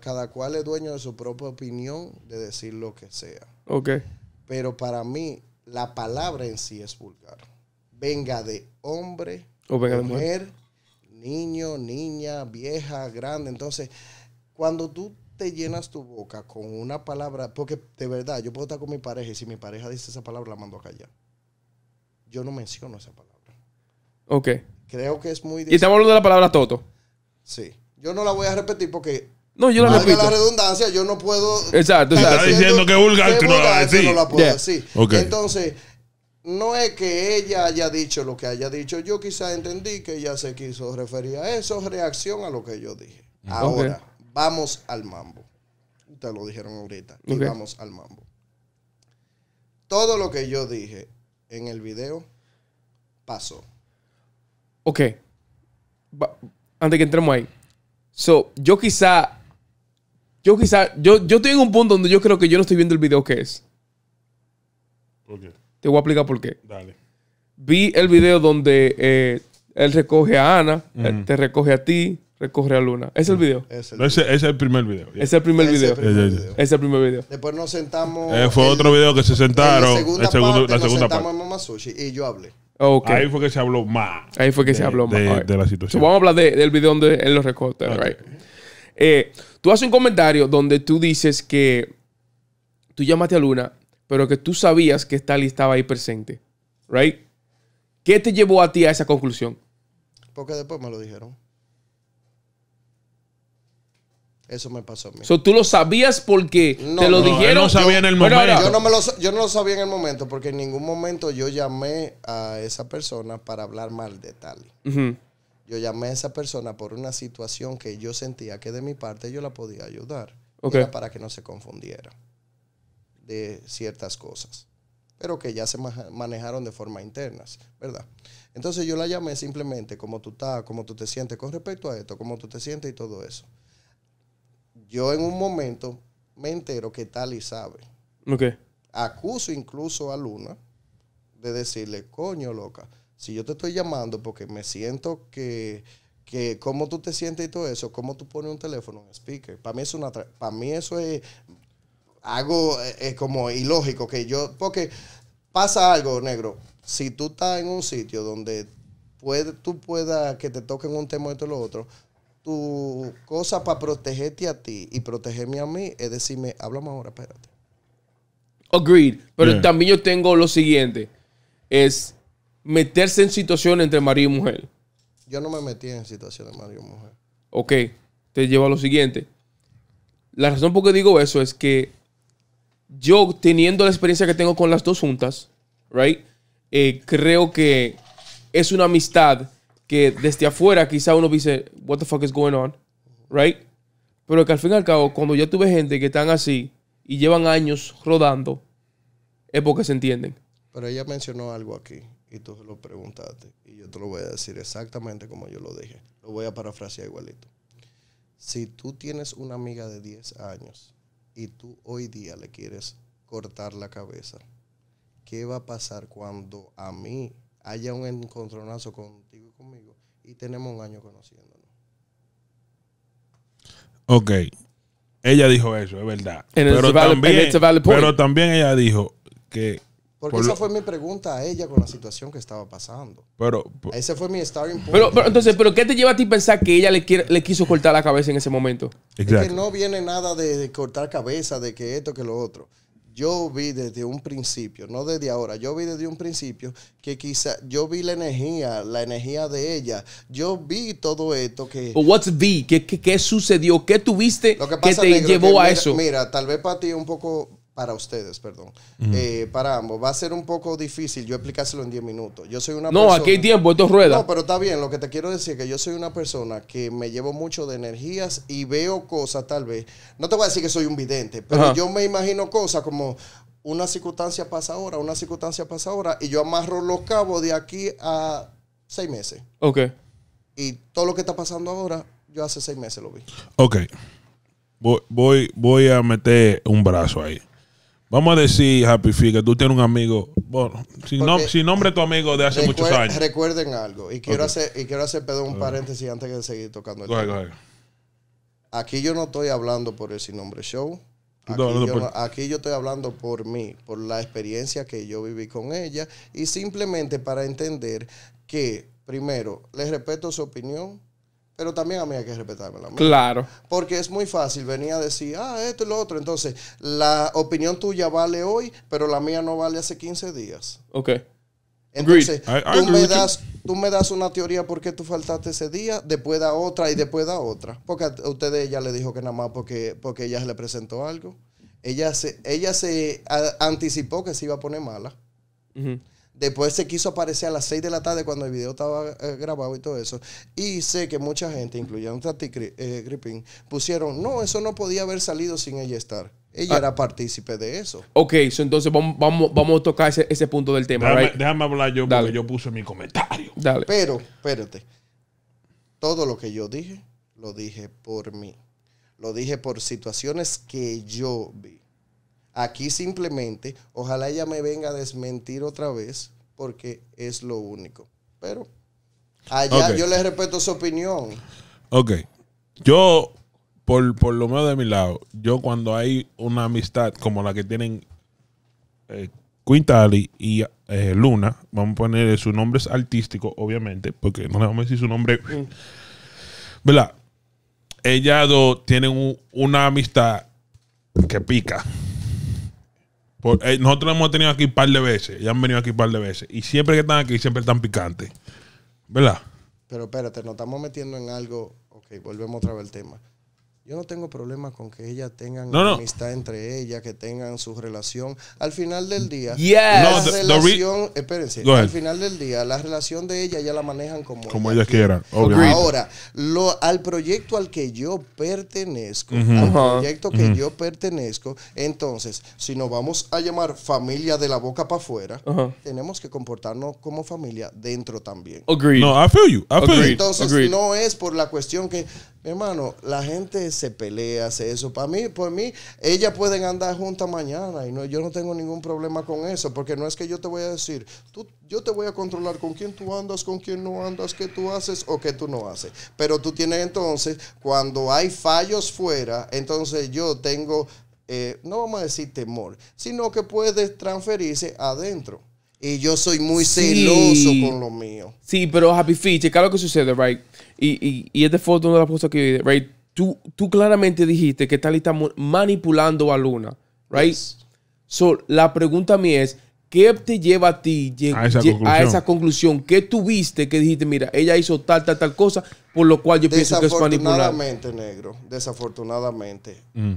Cada cual es dueño de su propia opinión de decir lo que sea. Ok. Pero para mí, la palabra en sí es vulgar. Venga de hombre, o venga mujer, mujer, niño, niña, vieja, grande. Entonces, cuando tú te llenas tu boca con una palabra, porque de verdad, yo puedo estar con mi pareja y si mi pareja dice esa palabra, la mando a callar. Yo no menciono esa palabra. Ok. Creo que es muy difícil. Y estamos hablando de la palabra Toto. Sí. Yo no la voy a repetir porque. No, yo la repito. la redundancia, yo no puedo. Exacto, exacto. Está diciendo que vulgar, tú no la No la puedo decir. Entonces, no es que ella haya dicho lo que haya dicho. Yo quizá entendí que ella se quiso referir a eso, reacción a lo que yo dije. Ahora, vamos al mambo. Ustedes lo dijeron ahorita. Y vamos al mambo. Todo lo que yo dije en el video pasó. Ok. antes antes que entremos ahí. So, yo quizá. Yo quizá. Yo, yo estoy en un punto donde yo creo que yo no estoy viendo el video que es. Okay. Te voy a explicar por qué. Dale. Vi el video donde eh, él recoge a Ana, eh, te recoge a ti, recoge a Luna. ¿Es el video? Es el Ese, es el primer video. Es el primer video. Es el primer video. Es el primer video. Después nos sentamos. Eh, fue otro video que se sentaron. la segunda, parte, Nos sentamos y yo hablé. Oh, ahí fue que se habló más. Ahí fue que se habló más. De, la situación. vamos a hablar del video donde él lo recorta. Eh, tú haces un comentario donde tú dices que tú llamaste a Luna, pero que tú sabías que Stalin estaba ahí presente. Right? ¿Qué te llevó a ti a esa conclusión? Porque después me lo dijeron. Eso me pasó a mí. tú lo sabías porque no, te lo dijeron. no sabía en el momento. yo, no lo, sabía en el momento porque en ningún momento yo llamé a esa persona para hablar mal de tal. Yo llamé a esa persona por una situación que yo sentía que de mi parte yo la podía ayudar. para que no se confundiera de ciertas cosas. Pero que ya se manejaron de forma interna. ¿verdad? Entonces yo la llamé simplemente como tú estás, como tú te sientes con respecto a esto, cómo tú te sientes y todo eso. Yo en un momento me entero que y sabe. Ok. Acuso incluso a Luna de decirle, coño, loca, si yo te estoy llamando porque me siento que, que cómo tú te sientes y todo eso, cómo tú pones un teléfono un speaker. Para mí, es una mí eso es algo es eh, eh, como ilógico que yo, porque pasa algo, negro. Si tú estás en un sitio donde puede, tú puedas que te toquen un tema y todo lo otro, tu cosa para protegerte a ti y protegerme a mí es decirme, Hablamos ahora, espérate. Agreed. Pero también yo tengo lo siguiente. Es meterse en situación entre marido y mujer. Yo no me metí en situación de marido y mujer. Ok. Te llevo a lo siguiente. La razón por qué digo eso es que yo, teniendo la experiencia que tengo con las dos juntas, right, eh, creo que es una amistad que desde afuera quizá uno dice, what the fuck is going on, right? Pero que al fin y al cabo, cuando ya tuve gente que están así y llevan años rodando, es porque se entienden. Pero ella mencionó algo aquí y tú lo preguntaste y yo te lo voy a decir exactamente como yo lo dije. Lo voy a parafrasear igualito. Si tú tienes una amiga de 10 años y tú hoy día le quieres cortar la cabeza, ¿qué va a pasar cuando a mí haya un encontronazo contigo y conmigo y tenemos un año conociéndonos. Ok. Ella dijo eso, es verdad. pero, también, ella dijo que... Porque esa fue mi pregunta a ella con la situación que estaba pasando. Pero... Ese fue mi starting point. Pero, entonces, ¿pero qué te lleva a ti pensar que ella le, quiere, le quiso cortar la cabeza en ese momento? que no viene nada de cortar cabeza, de que esto, que lo otro yo vi desde un principio, no desde ahora, yo vi desde un principio que quizá yo vi la energía, la energía de ella. Yo vi todo esto que. what's ¿Qué, qué, qué sucedió? ¿Qué tuviste que, te llevó a eso? Mira, tal vez para ti un poco para ustedes, perdón, eh, para ambos. Va a ser un poco difícil yo explicárselo en 10 minutos. Yo soy una No, aquí hay tiempo, esto rueda. No, pero está bien, lo que te quiero decir es que yo soy una persona que me llevo mucho de energías y veo cosas tal vez. No te voy a decir que soy un vidente, pero yo me imagino cosas como una circunstancia pasa ahora, una circunstancia pasa ahora y yo amarro los cabos de aquí a seis meses. Ok. Y todo lo que está pasando ahora, yo hace seis meses lo vi. Ok. Voy, voy, voy a meter un brazo ahí. Vamos a decir, Happy Figure, tú tienes un amigo. Bueno, sin, nombre tu amigo de hace muchos años. Recuerden algo. Y quiero, hacer, y quiero hacer, un paréntesis antes de seguir tocando el tema. Aquí yo no estoy hablando por el Sin Nombre Show. Aquí, yo aquí, yo estoy hablando por mí, por la experiencia que yo viví con ella y simplemente para entender que, primero, les respeto su opinión, pero también a mí hay que respetarme la Claro. Porque es muy fácil Venía a decir, ah, esto y lo otro. Entonces, la opinión tuya vale hoy, pero la mía no vale hace 15 días. Ok. Entonces, tú, me das, tú me das una teoría por qué tú faltaste ese día, después da otra y después da otra. Porque a ustedes ella le dijo que nada más porque, porque ella se le presentó algo. Ella se, ella se anticipó que se iba a poner mala. Después se quiso aparecer a las 6 de la tarde cuando el video estaba eh, grabado y todo eso. Y sé que mucha gente, incluyendo Tati eh, Gripping, pusieron, no, eso no podía haber salido sin ella estar. Ella ah. era partícipe de eso. Ok, entonces vamos, vamos, a tocar ese, punto del tema. Déjame, hablar yo porque yo puse mi comentario. Dale. Pero, espérate. Todo lo que yo dije, lo dije por mí. Lo dije por situaciones que yo vi. Aquí simplemente, ojalá ella me venga a desmentir otra vez, porque es lo único. Pero allá yo le respeto su opinión. Ok. Yo, por, lo menos de mi lado, yo cuando hay una amistad como la que tienen eh, Quintali y eh, Luna, vamos a poner sus nombres artístico, obviamente, porque no le vamos a decir su nombre. vela ¿Verdad? Ellas dos tienen una amistad que pica. Eh, nosotros hemos tenido aquí un par de veces. Ya han venido aquí un par de veces. Y siempre que están aquí, siempre están picantes. ¿Verdad? Pero espérate, nos estamos metiendo en algo. Ok, volvemos otra vez al tema. Yo no tengo problema con que ella tengan amistad entre ellas, que tengan su relación. Al final del día, la relación, espérense, al final del día, la relación de ella ya la manejan como, como ellas quieran. Ahora, lo, al proyecto al que yo pertenezco, al proyecto que yo pertenezco, entonces, si nos vamos a llamar familia de la boca para afuera, tenemos que comportarnos como familia dentro también. No, I feel you. Entonces, no es por la cuestión que, hermano, la gente es se pelea, hace eso. Para mí, por mí, ellas pueden andar juntas mañana y no, yo no tengo ningún problema con eso, porque no es que yo te voy a decir, tú, yo te voy a controlar con quién tú andas, con quién no andas, qué tú haces o qué tú no haces. Pero tú tienes entonces, cuando hay fallos fuera, entonces yo tengo, eh, no vamos a decir temor, sino que puedes transferirse adentro. Y yo soy muy celoso con lo mío. Sí, pero Happy Feet, es lo que sucede, right? Y, y, y esta foto una la que, tú, claramente dijiste que y está manipulando a Luna, right? la pregunta mía es, ¿qué te lleva a ti a esa, conclusión? ¿Qué tuviste que dijiste, mira, ella hizo tal, tal, tal cosa, por lo cual yo pienso que es manipulada? Desafortunadamente, negro, desafortunadamente. Mm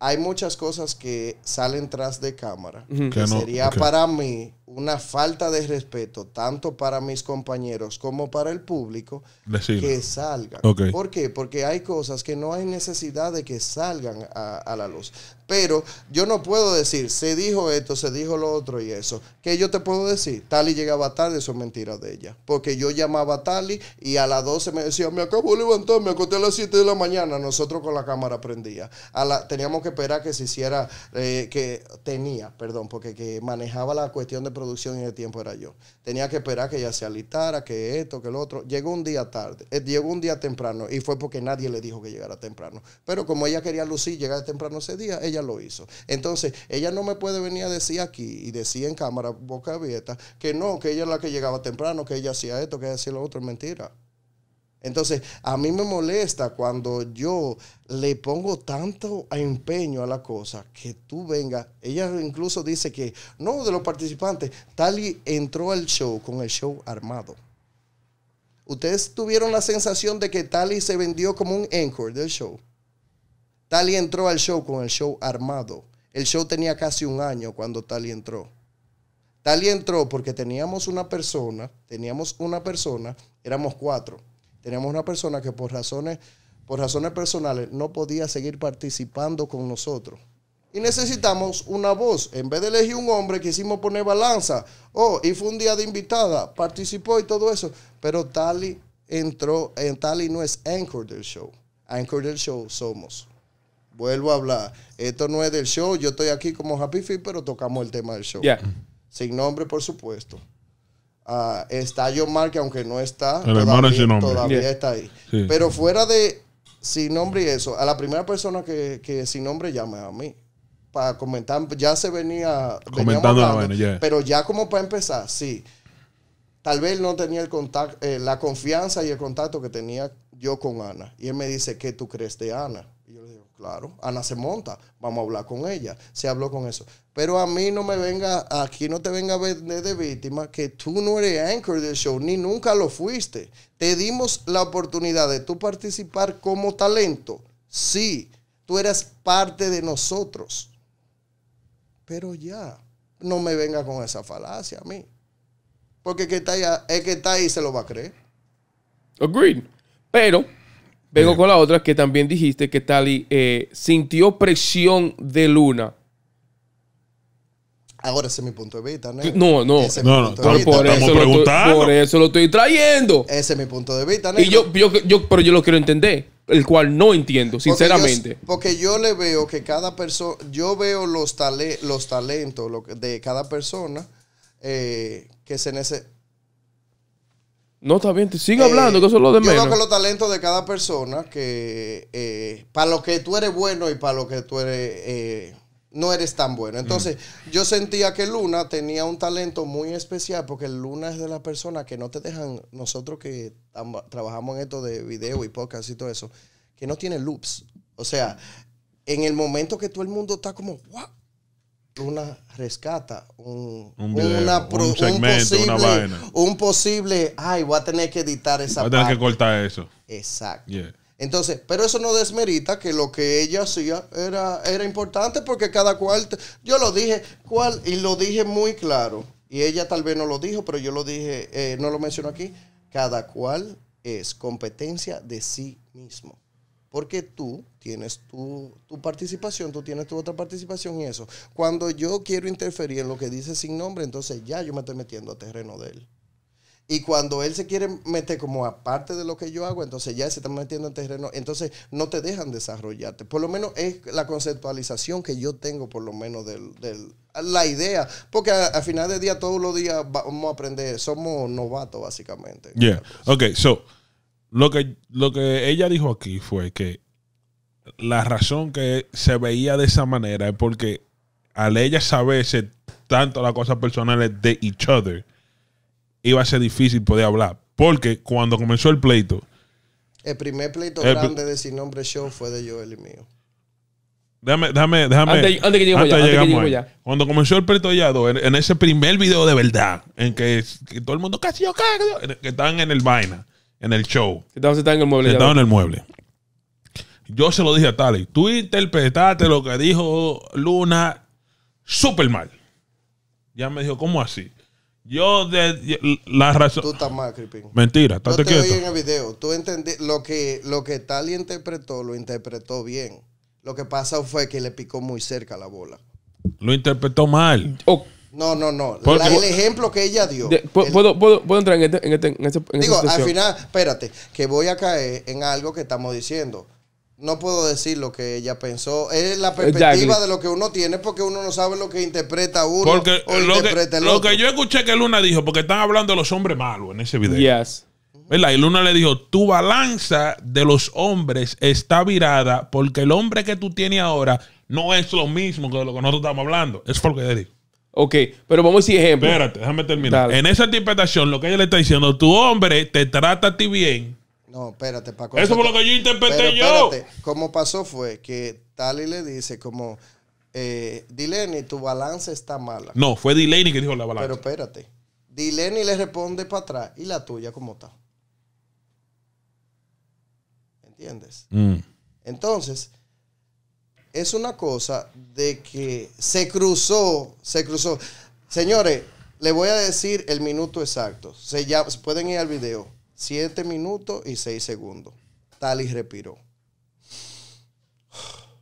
hay muchas cosas que salen tras de cámara. que, sería para mí una falta de respeto, tanto para mis compañeros como para el público, que salgan. ¿Por qué? Porque hay cosas que no hay necesidad de que salgan a la luz. Pero yo no puedo decir, se dijo esto, se dijo lo otro y eso. ¿Qué yo te puedo decir? Tali llegaba tarde, eso es mentira de ella. Porque yo llamaba a Tali y a las 12 me decía, me acabo de levantar, me acosté a las 7 de la mañana. Nosotros con la cámara prendía. A la, teníamos que esperar que se hiciera, eh, que tenía, perdón, porque que manejaba la cuestión de producción y el tiempo era yo. Tenía que esperar que ella se alistara, que esto, que lo otro. Llegó un día tarde, eh, llegó un día temprano y fue porque nadie le dijo que llegara temprano. Pero como ella quería lucir, llegar temprano ese día, ella lo hizo. Entonces, ella no me puede venir a decir aquí y decir en cámara, boca abierta, que no, que ella es la que llegaba temprano, que ella hacía esto, que ella hacía lo otro, es mentira. Entonces, a mí me molesta cuando yo le pongo tanto empeño a la cosa que tú vengas. Ella incluso dice que, no, de los participantes, Tali entró al show con el show armado. Ustedes tuvieron la sensación de que Tali se vendió como un anchor del show. Tali entró al show con el show armado. El show tenía casi un año cuando Tali entró. Tali entró porque teníamos una persona, teníamos una persona, éramos cuatro. Teníamos una persona que por razones, por razones personales no podía seguir participando con nosotros. Y necesitamos una voz. En vez de elegir un hombre, quisimos poner balanza. Oh, y fue un día de invitada, participó y todo eso. Pero Tali entró, en eh, Tali no es anchor del show. Anchor del show somos vuelvo a hablar. Esto no es del show. Yo estoy aquí como Happy Feet, pero tocamos el tema del show. Sin nombre, por supuesto. Ah, está John Mark, aunque no está. todavía, todavía está ahí. Pero fuera de sin nombre y eso, a la primera persona que, que sin nombre llama a mí. Para comentar, ya se venía. Comentando Pero ya como para empezar, sí. Tal vez no tenía el contacto, eh, la confianza y el contacto que tenía yo con Ana. Y él me dice, ¿qué tú crees de Ana? Y yo le Claro, Ana se monta, vamos a hablar con ella, se habló con eso. Pero a mí no me venga, aquí no te venga a ver de víctima que tú no eres anchor del show, ni nunca lo fuiste. Te dimos la oportunidad de tú participar como talento. Sí, tú eras parte de nosotros. Pero ya, no me venga con esa falacia a mí. Porque qué está ahí, el que está ahí se lo va a creer. Agreed. Pero Vengo eh. con la otra que también dijiste que Tali eh, sintió presión de Luna. Ahora ese es mi punto de vista, ¿no? No, no. no, no. Por, eso lo estoy trayendo. Ese es mi punto de vista, ¿no? Y yo, yo, yo, pero yo lo quiero entender, el cual no entiendo, sinceramente. Porque yo, le veo que cada persona, yo veo los, los talentos de cada persona eh, que se necesitan no, está bien, sigue eh, hablando, que eso es lo de menos. Yo que los talentos de cada persona, que eh, para lo que tú eres bueno y para lo que tú eres, eh, no eres tan bueno. Entonces, mm. yo sentía que Luna tenía un talento muy especial, porque Luna es de las personas que no te dejan, nosotros que trabajamos en esto de video y podcast y todo eso, que no tiene loops. O sea, en el momento que todo el mundo está como, wow una rescata un, posible, una vaina. Un posible, ay, voy a tener que editar esa parte. Voy a tener que cortar eso. Exacto. Entonces, pero eso no desmerita que lo que ella hacía era, era importante porque cada cual, yo lo dije, cual, y lo dije muy claro, y ella tal vez no lo dijo, pero yo lo dije, eh, no lo menciono aquí, cada cual es competencia de sí mismo. Porque tú tienes tu, participación, tú tienes tu otra participación y eso. Cuando yo quiero interferir en lo que dice sin nombre, entonces ya yo me estoy metiendo a terreno de él. Y cuando él se quiere meter como aparte de lo que yo hago, entonces ya se está metiendo a terreno, entonces no te dejan desarrollarte. Por lo menos es la conceptualización que yo tengo, por lo menos, del, la idea. Porque al final del día, todos los días vamos a aprender, somos novatos, básicamente. Yeah. Ok, so. Lo que, ella dijo aquí fue que la razón que se veía de esa manera es porque al ella saberse tanto las cosas personales de each other, iba a ser difícil poder hablar. Porque cuando comenzó el pleito. El primer pleito grande de Sin Nombre Show fue de Joel y mío. Déjame, déjame, Antes, que ya, ya. Cuando comenzó el pleito ya en, en, ese primer video de verdad, en que, todo el mundo casi yo que están en el vaina en el show. Está en el mueble. en el mueble. Yo se lo dije a Tali. Tú interpretaste lo que dijo Luna súper mal. Ya me dijo, ¿cómo así? Yo, de, la razón. Tú estás mal, creepy. Mentira, estás te en el video. Tú entendí lo que, lo que Tali interpretó, lo interpretó bien. Lo que pasó fue que le picó muy cerca la bola. Lo interpretó mal. No, no, no. el ejemplo que ella dio. puedo, entrar en este, este Digo, al final, espérate, que voy a caer en algo que estamos diciendo. No puedo decir lo que ella pensó. Es la perspectiva de lo que uno tiene porque uno no sabe lo que interpreta uno. lo, que, yo escuché que Luna dijo, porque están hablando de los hombres malos en ese video. Yes. Y Luna le dijo, tu balanza de los hombres está virada porque el hombre que tú tienes ahora no es lo mismo que lo que nosotros estamos hablando. Es porque lo que ella dijo. Ok, pero vamos a decir ejemplo. Espérate, déjame terminar. En esa interpretación, lo que ella le está diciendo, tu hombre te trata a ti bien. No, espérate, Paco. Eso fue lo que yo interpreté yo. Espérate, como pasó fue que Tali le dice como, eh, Dileni, tu balance está mala. No, fue Dileni que dijo la balanza. Pero espérate, Dileni le responde para atrás, ¿y la tuya como está? ¿Entiendes? Mm. Entonces, es una cosa de que se cruzó, se cruzó. Señores, le voy a decir el minuto exacto. Se pueden ir al video. Siete minutos y seis segundos. Tal respiró.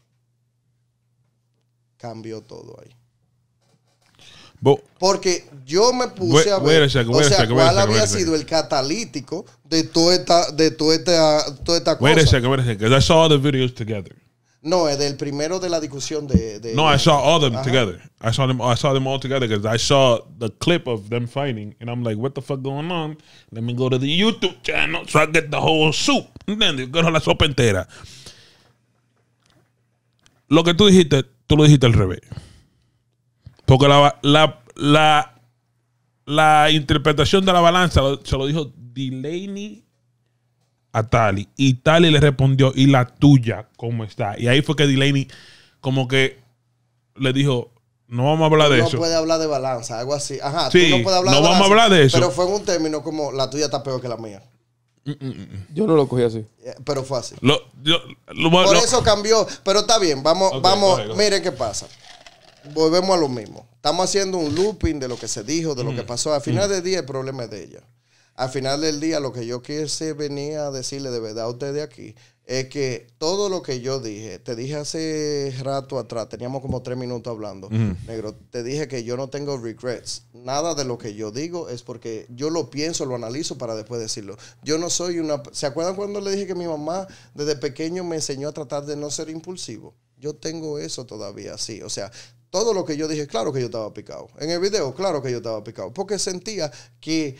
Cambió todo ahí. Porque yo me puse a ver, o sea, cuál había sido el catalítico de toda esta, de toda toda esta cosa. No, es del primero de la discusión de. no, I saw all them together. I saw them. I saw them all together because I saw the clip of them fighting, and I'm like, "What the fuck going on?" Let me go to the YouTube channel so I get the whole soup. ¿Entiendes? la sopa entera. Lo que tú dijiste, tú lo dijiste al revés, porque la la la, la interpretación de la balanza se lo dijo Delaney a Tali. Y Tali le respondió, ¿y la tuya cómo está? Y ahí fue que Delaney como que le dijo, no vamos a hablar de eso. No puede hablar de balanza, algo así. Ajá, no puedes hablar de vamos a hablar de eso. Pero fue en un término como, la tuya está peor que la mía. Mm, mm, mm, yo no lo cogí así. Eh, pero fue así. Por eso cambió. Pero está bien, vamos, vamos, mire qué pasa. Volvemos a lo mismo. Estamos haciendo un looping de lo que se dijo, de lo que pasó. Al final del día el problema es de ella. Al final del día, lo que yo quise venir a decirle de verdad a ustedes aquí es que todo lo que yo dije, te dije hace rato atrás, teníamos como tres minutos hablando, negro, te dije que yo no tengo regrets. Nada de lo que yo digo es porque yo lo pienso, lo analizo para después decirlo. Yo no soy una... ¿Se acuerdan cuando le dije que mi mamá desde pequeño me enseñó a tratar de no ser impulsivo? Yo tengo eso todavía, sí. O sea, todo lo que yo dije, claro que yo estaba picado. En el video, claro que yo estaba picado. Porque sentía que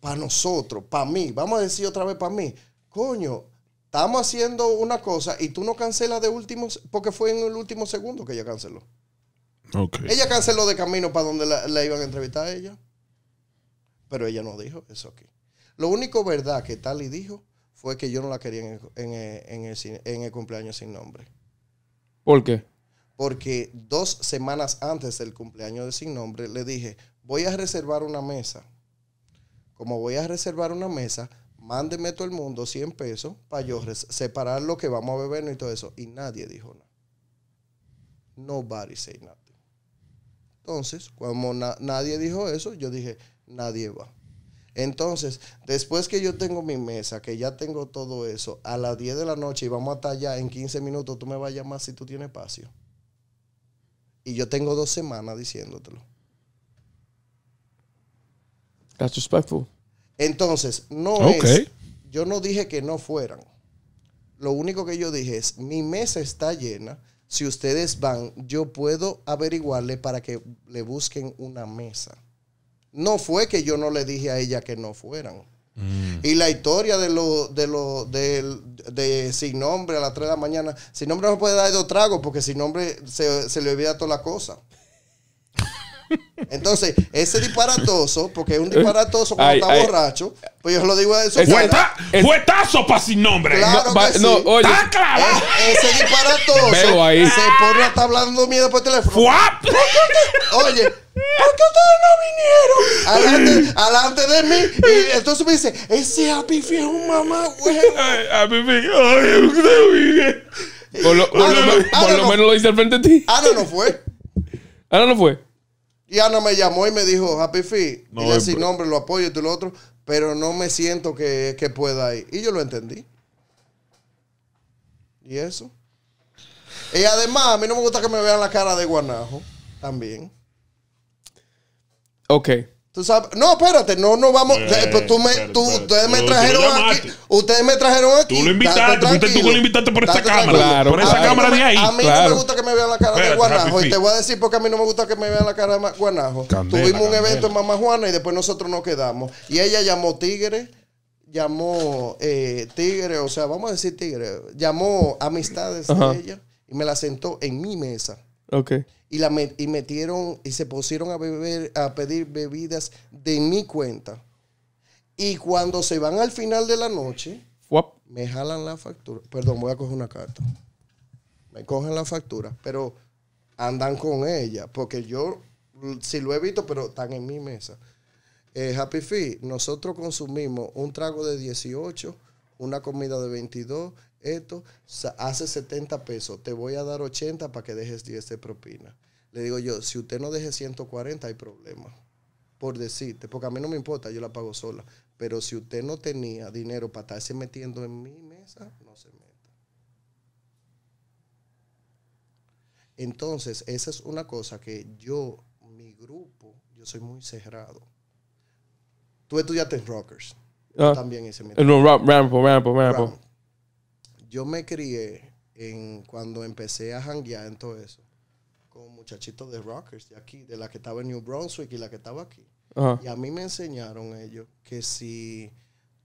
para nosotros, para mí, vamos a decir otra vez para mí, coño, estamos haciendo una cosa y tú no cancelas de último, porque fue en el último segundo que ella canceló. Ella canceló de camino para donde la, iban a entrevistar a ella. Pero ella no dijo eso aquí. Lo único verdad que Tali dijo fue que yo no la quería en el, en el cumpleaños sin nombre. ¿Por qué? Porque dos semanas antes del cumpleaños de sin nombre le dije, voy a reservar una mesa como voy a reservar una mesa, mándeme todo el mundo 100 pesos para yo separar lo que vamos a beber y todo eso. Y nadie dijo nada. Nobody said nothing. Entonces, como nadie dijo eso, yo dije, nadie va. Entonces, después que yo tengo mi mesa, que ya tengo todo eso, a las 10 de la noche y vamos a estar en 15 minutos, tú me vas a llamar si tú tienes espacio. Y yo tengo dos semanas diciéndotelo respectful. Entonces, no es. Yo no dije que no fueran. Lo único que yo dije es: mi mesa está llena. Si ustedes van, yo puedo averiguarle para que le busquen una mesa. No fue que yo no le dije a ella que no fueran. Mm. Y la historia de lo, de lo, de, sin nombre a las 3 de la mañana, sin nombre no puede dar dos tragos porque sin nombre se, se le olvida toda la cosa. Entonces, ese disparatoso, porque es un disparatoso cuando está borracho, pues yo lo digo a eso. tazo para sin nombre! Claro no, que sí. oye. ese disparatoso se pone a estar hablando miedo por teléfono. ¡Fuap! Oye, ¿Por qué ustedes no vinieron? Alante, de mí. Y entonces me dice, ese Apifi es un mamá, güey. Apifi, ay, ustedes Por lo, menos lo hice al frente de ti. Ahora no fue. Ahora no fue. Y Ana me llamó y me dijo, Happy Feet, dile sin nombre, lo apoyo y tú lo otro, pero no me siento que, que pueda ir. Y yo lo entendí. Y eso. Y además, a mí no me gusta que me vean la cara de guanajo. También. Ok. Tú no, espérate, no, no vamos. Eh, tú me, tú, ustedes me trajeron aquí. Ustedes me trajeron aquí. Tú lo invitaste, tú lo invitaste por esta cámara. por esa cámara de ahí. A mí no me gusta que me vean la cara de guanajo. y te voy a decir porque a mí no me gusta que me vean la cara de guanajo. Tuvimos un evento en Mamá Juana y después nosotros nos quedamos. Y ella llamó Tigre, llamó eh, Tigre, o sea, vamos a decir Tigre, llamó amistades de ella y me la sentó en mi mesa. Y, metieron y se pusieron a, beber, a pedir bebidas de mi cuenta. Y cuando se van al final de la noche, me jalan la factura. Perdón, voy a coger una carta. Me cogen la factura, pero andan con ella, porque yo si lo he visto, pero están en mi mesa. Eh, Happy Feet, nosotros consumimos un trago de 18, una comida de 22 esto, hace 70 pesos, te voy a dar 80 para que dejes 10 de propina. Le digo yo, si usted no deje 140 hay problema, por decirte, porque a mí no me importa, yo la pago sola. Pero si usted no tenía dinero para estarse metiendo en mi mesa, no se meta. Entonces, esa es una cosa que yo, mi grupo, yo soy muy cerrado. Tú estudiaste en Rockers. Ah, también ese No, yo me crié en cuando empecé a janguear en todo eso con muchachitos de rockers de aquí, de la que estaba en New Brunswick y la que estaba aquí. Y a mí me enseñaron ellos que si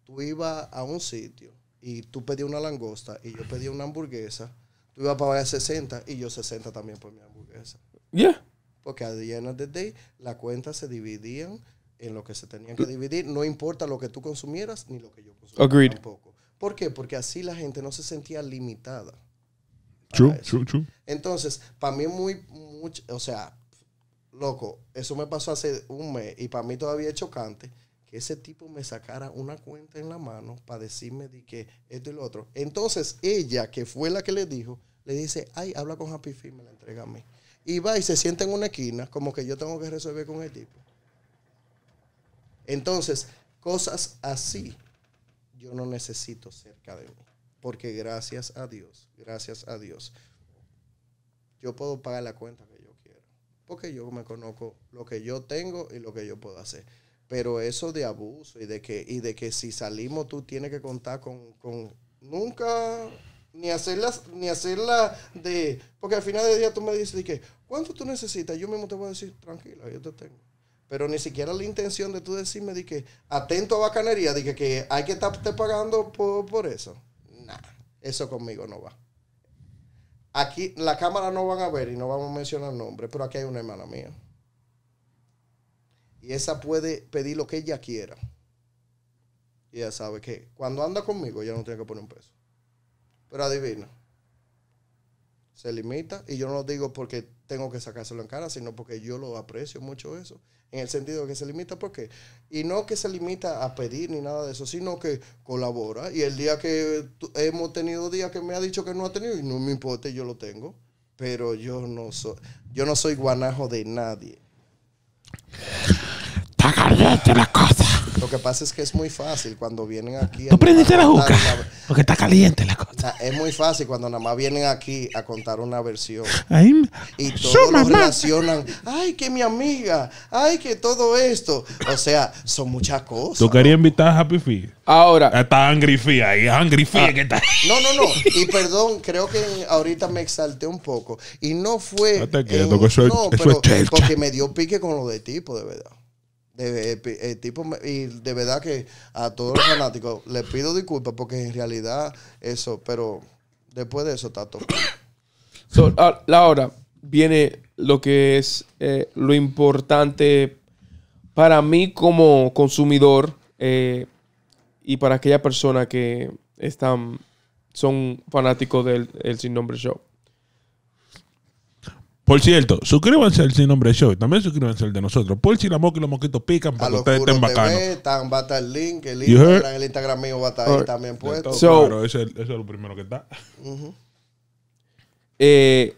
tú ibas a un sitio y tú pedías una langosta y yo pedía una hamburguesa, tú ibas a pagar 60 y yo 60 también por mi hamburguesa. Yeah. Porque a the de day, la cuenta se dividían en lo que se tenían que dividir, no importa lo que tú consumieras ni lo que yo consumiera Agreed. tampoco. ¿Por qué? Porque así la gente no se sentía limitada. True, true, true. Entonces, para mí muy, mucho, o sea, loco, eso me pasó hace un mes y para mí todavía es chocante que ese tipo me sacara una cuenta en la mano para decirme de que esto y lo otro. Entonces, ella, que fue la que le dijo, le dice, ay, habla con Happy Feet, me la entrega a mí. Y va y se sienta en una esquina, como que yo tengo que resolver con el tipo. Entonces, cosas así yo no necesito cerca de mí. Porque gracias a Dios, gracias a Dios, yo puedo pagar la cuenta que yo quiero. Porque yo me conozco lo que yo tengo y lo que yo puedo hacer. Pero eso de abuso y de que, y de que si salimos tú tienes que contar con, nunca ni hacerlas, ni hacerla de. Porque al final del día tú me dices que, ¿cuánto tú necesitas? Yo mismo te voy a decir, tranquila, yo te tengo. Pero ni siquiera la intención de tú decirme de que atento a bacanería, Dije que, hay que estar pagando por, eso. nada eso conmigo no va. Aquí la cámara no van a ver y no vamos a mencionar nombres, pero aquí hay una hermana mía. Y esa puede pedir lo que ella quiera. Y ella sabe que cuando anda conmigo Ella no tiene que poner un peso. Pero adivina. Se limita. Y yo no lo digo porque tengo que sacárselo en cara, sino porque yo lo aprecio mucho eso, en el sentido que se limita, porque Y no que se limita a pedir ni nada de eso, sino que colabora. Y el día que hemos tenido días que me ha dicho que no ha tenido, y no me importa, yo lo tengo. Pero yo no soy, yo no soy guanajo de nadie. Está caliente la cosa. Lo que pasa es que es muy fácil cuando vienen aquí. ¿Tú prendiste la juca? Porque está caliente la cosa. Ah, es muy fácil cuando nada más vienen aquí a contar una versión. y todos relacionan. Ay, que mi amiga. Ay, que todo esto. O sea, son muchas cosas. ¿Tú querías invitar a Happy Fee? Ahora. Está Angry Fee ahí. Angry Fee. Ah. que No, no, no. Y perdón, creo que ahorita me exalté un poco. Y no fue. No no, pero porque me dio pique con lo de tipo, de verdad. Eh, tipo, y de verdad que a todos los fanáticos les pido disculpas porque en realidad eso, pero después de eso está todo. Ah, Laura viene lo que es eh, lo importante para mí como consumidor eh, y para aquella persona que están, son fanáticos del el Sin Nombre Show. Por cierto, suscríbanse al Sin Nombre Show. También suscríbanse al de nosotros. Por si la moca y los moquitos pican para que ustedes estén bacanos. va a estar el link, el Instagram, el Instagram mío va a estar ahí también puesto. eso es, lo primero que está. Eh,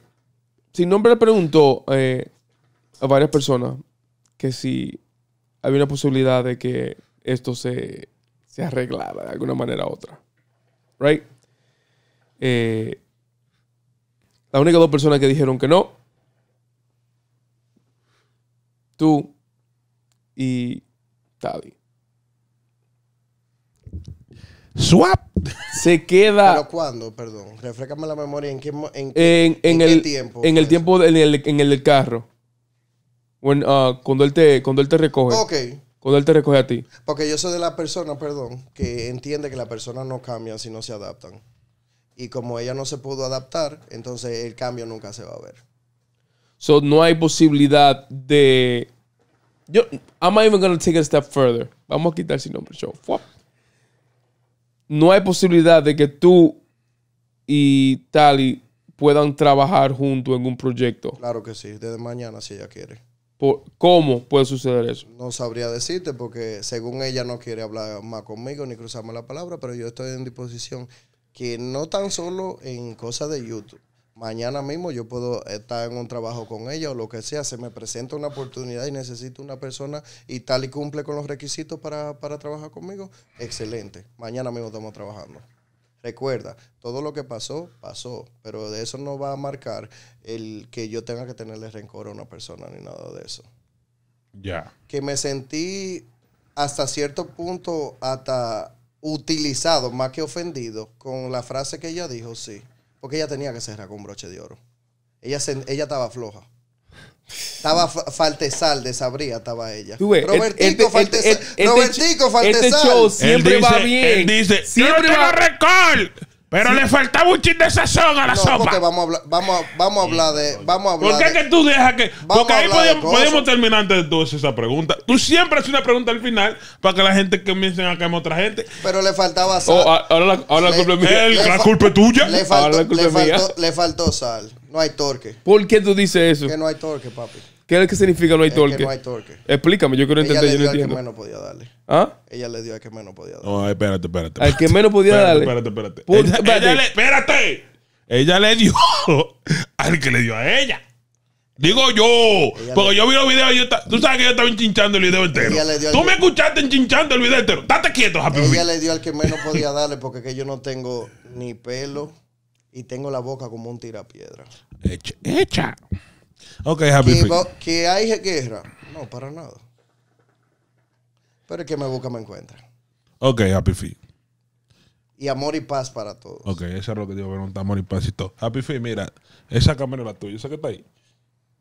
sin nombre le preguntó eh, a varias personas que si había una posibilidad de que esto se, se arreglara de alguna manera u otra. Right? Eh, la única dos personas que dijeron que no tú y Tavi. Swap. Se queda. ¿Pero cuándo? Perdón. Refrescame la memoria. ¿En qué, el, tiempo? En el tiempo, en, el, carro. Uh, cuando, él te, cuando él te recoge. Ok. Cuando él te recoge a ti. Porque yo soy de la persona, perdón, que entiende que las personas no cambian si no se adaptan. Y como ella no se pudo adaptar, entonces el cambio nunca se va a ver. So no hay posibilidad de. Yo, I'm even gonna take a step further. Vamos a quitar su nombre show. No hay posibilidad de que tú y Tali puedan trabajar juntos en un proyecto. Claro que sí, desde mañana si ella quiere. ¿Cómo puede suceder eso? No sabría decirte porque según ella no quiere hablar más conmigo ni cruzarme la palabra, pero yo estoy en disposición que no tan solo en cosas de YouTube, mañana mismo yo puedo estar en un trabajo con ella o lo que sea, se me presenta una oportunidad y necesito una persona y tal y cumple con los requisitos para, trabajar conmigo, excelente. Mañana mismo estamos trabajando. Recuerda, todo lo que pasó, pasó, pero de eso no va a marcar el que yo tenga que tenerle rencor a una persona ni nada de eso. Ya. Que me sentí hasta cierto punto, hasta utilizado, más que ofendido, con la frase que ella dijo, sí. Porque ella tenía que cerrar con broche de oro. Ella, se, ella estaba floja. Estaba Faltesal, sabría, estaba ella. Robertico, Robertico, Faltesal. Este siempre va bien. Él dice, siempre va... Pero le faltaba un chiste de sazón a la no, sopa. vamos a hablar, vamos vamos a hablar de. Vamos a hablar ¿Por qué que tú dejas que.? Porque ahí podemos, antes de todos esa pregunta. Tú siempre haces una pregunta al final para que la gente comience a cambiar otra gente. Pero le faltaba oh, sal. ahora la, culpa es mía. la culpa es tuya. Le faltó, la culpa le faltó sal. No hay torque. ¿Por qué tú dices eso? Que no hay torque, papi. ¿Qué es lo que significa no hay torque? no hay torque. Explícame, yo quiero entender. Ella le dio al que menos podía darle. ¿Ah? Ella le dio al que menos podía darle. No, espérate, espérate. Al que menos podía darle. Espérate, espérate. espérate. Ella, espérate. Ella le, dio al que le dio a ella. Digo yo, porque yo vi los videos y yo estaba... tú sabes que yo estaba enchinchando el video entero. Tú me escuchaste enchinchando el video entero. Date quieto, Happy Ella le dio al que menos podía darle porque que yo no tengo ni pelo y tengo la boca como un tirapiedra. Echa. Echa. Ok, Happy Feet. que hay guerra. No, para nada. Pero el que me busca me encuentra. Ok, Happy Feet. Y amor y paz para todos. Ok, eso es lo que digo, preguntar amor y paz y todo. Happy Feet, mira, esa cámara es la tuya, esa que está ahí.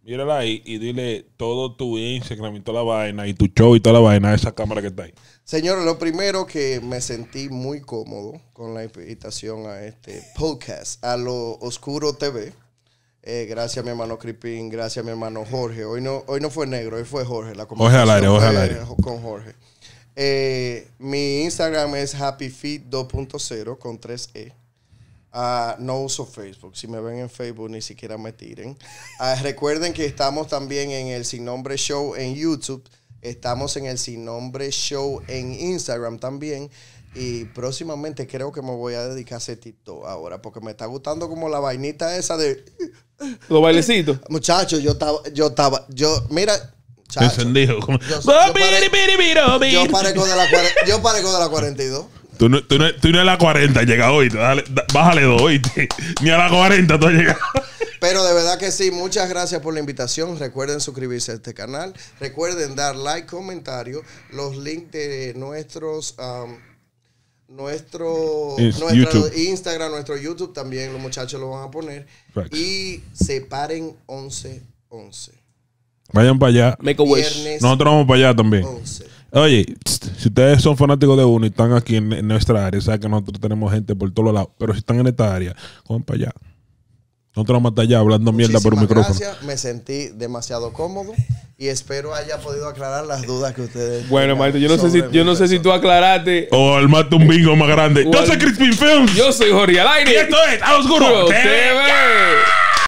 Mírala ahí y dile todo tu Instagram y toda la vaina y tu show y toda la vaina a esa cámara que está ahí. Señores, lo primero que me sentí muy cómodo con la invitación a este podcast, a lo Oscuro TV. Eh, gracias mi hermano Crippin, gracias mi hermano Jorge. Hoy no, hoy no fue negro, hoy fue Jorge. La al aire, al aire. Con Jorge. Eh, mi Instagram es happyfeed 2.0 con 3E. Ah, no uso Facebook. Si me ven en Facebook, ni siquiera me tiren. Ah, recuerden que estamos también en el Sin Nombre Show en YouTube. Estamos en el Sin Nombre Show en Instagram también. Y próximamente creo que me voy a dedicar a ahora, porque me está gustando como la vainita esa de. Los bailecitos. Muchachos, yo estaba, yo estaba, yo, mira. Yo, parezco de la, yo de 42. Tú no, tú, la 40 llega hoy. Dale, bájale dos hoy. Ni a la 40 tú llegas. Pero de verdad que sí, muchas gracias por la invitación. Recuerden suscribirse a este canal. Recuerden dar like, comentario, los links de nuestros um, nuestro Instagram, nuestro YouTube también, los muchachos lo van a poner. Y separen 11, 11. Vayan para allá. Nosotros vamos para allá también. Oye, si ustedes son fanáticos de uno y están aquí en, nuestra área, saben que nosotros tenemos gente por todos lados, pero si están en esta área, van para allá. No te vamos a allá hablando mierda por un micrófono. Gracias, me sentí demasiado cómodo y espero haya podido aclarar las dudas que ustedes. Bueno, Marito, yo no sé si yo no sé si tú aclaraste o oh, mato un bingo más grande. Yo soy Crispin Films. Yo soy Jorge Alaire. Y esto es Oscuro TV.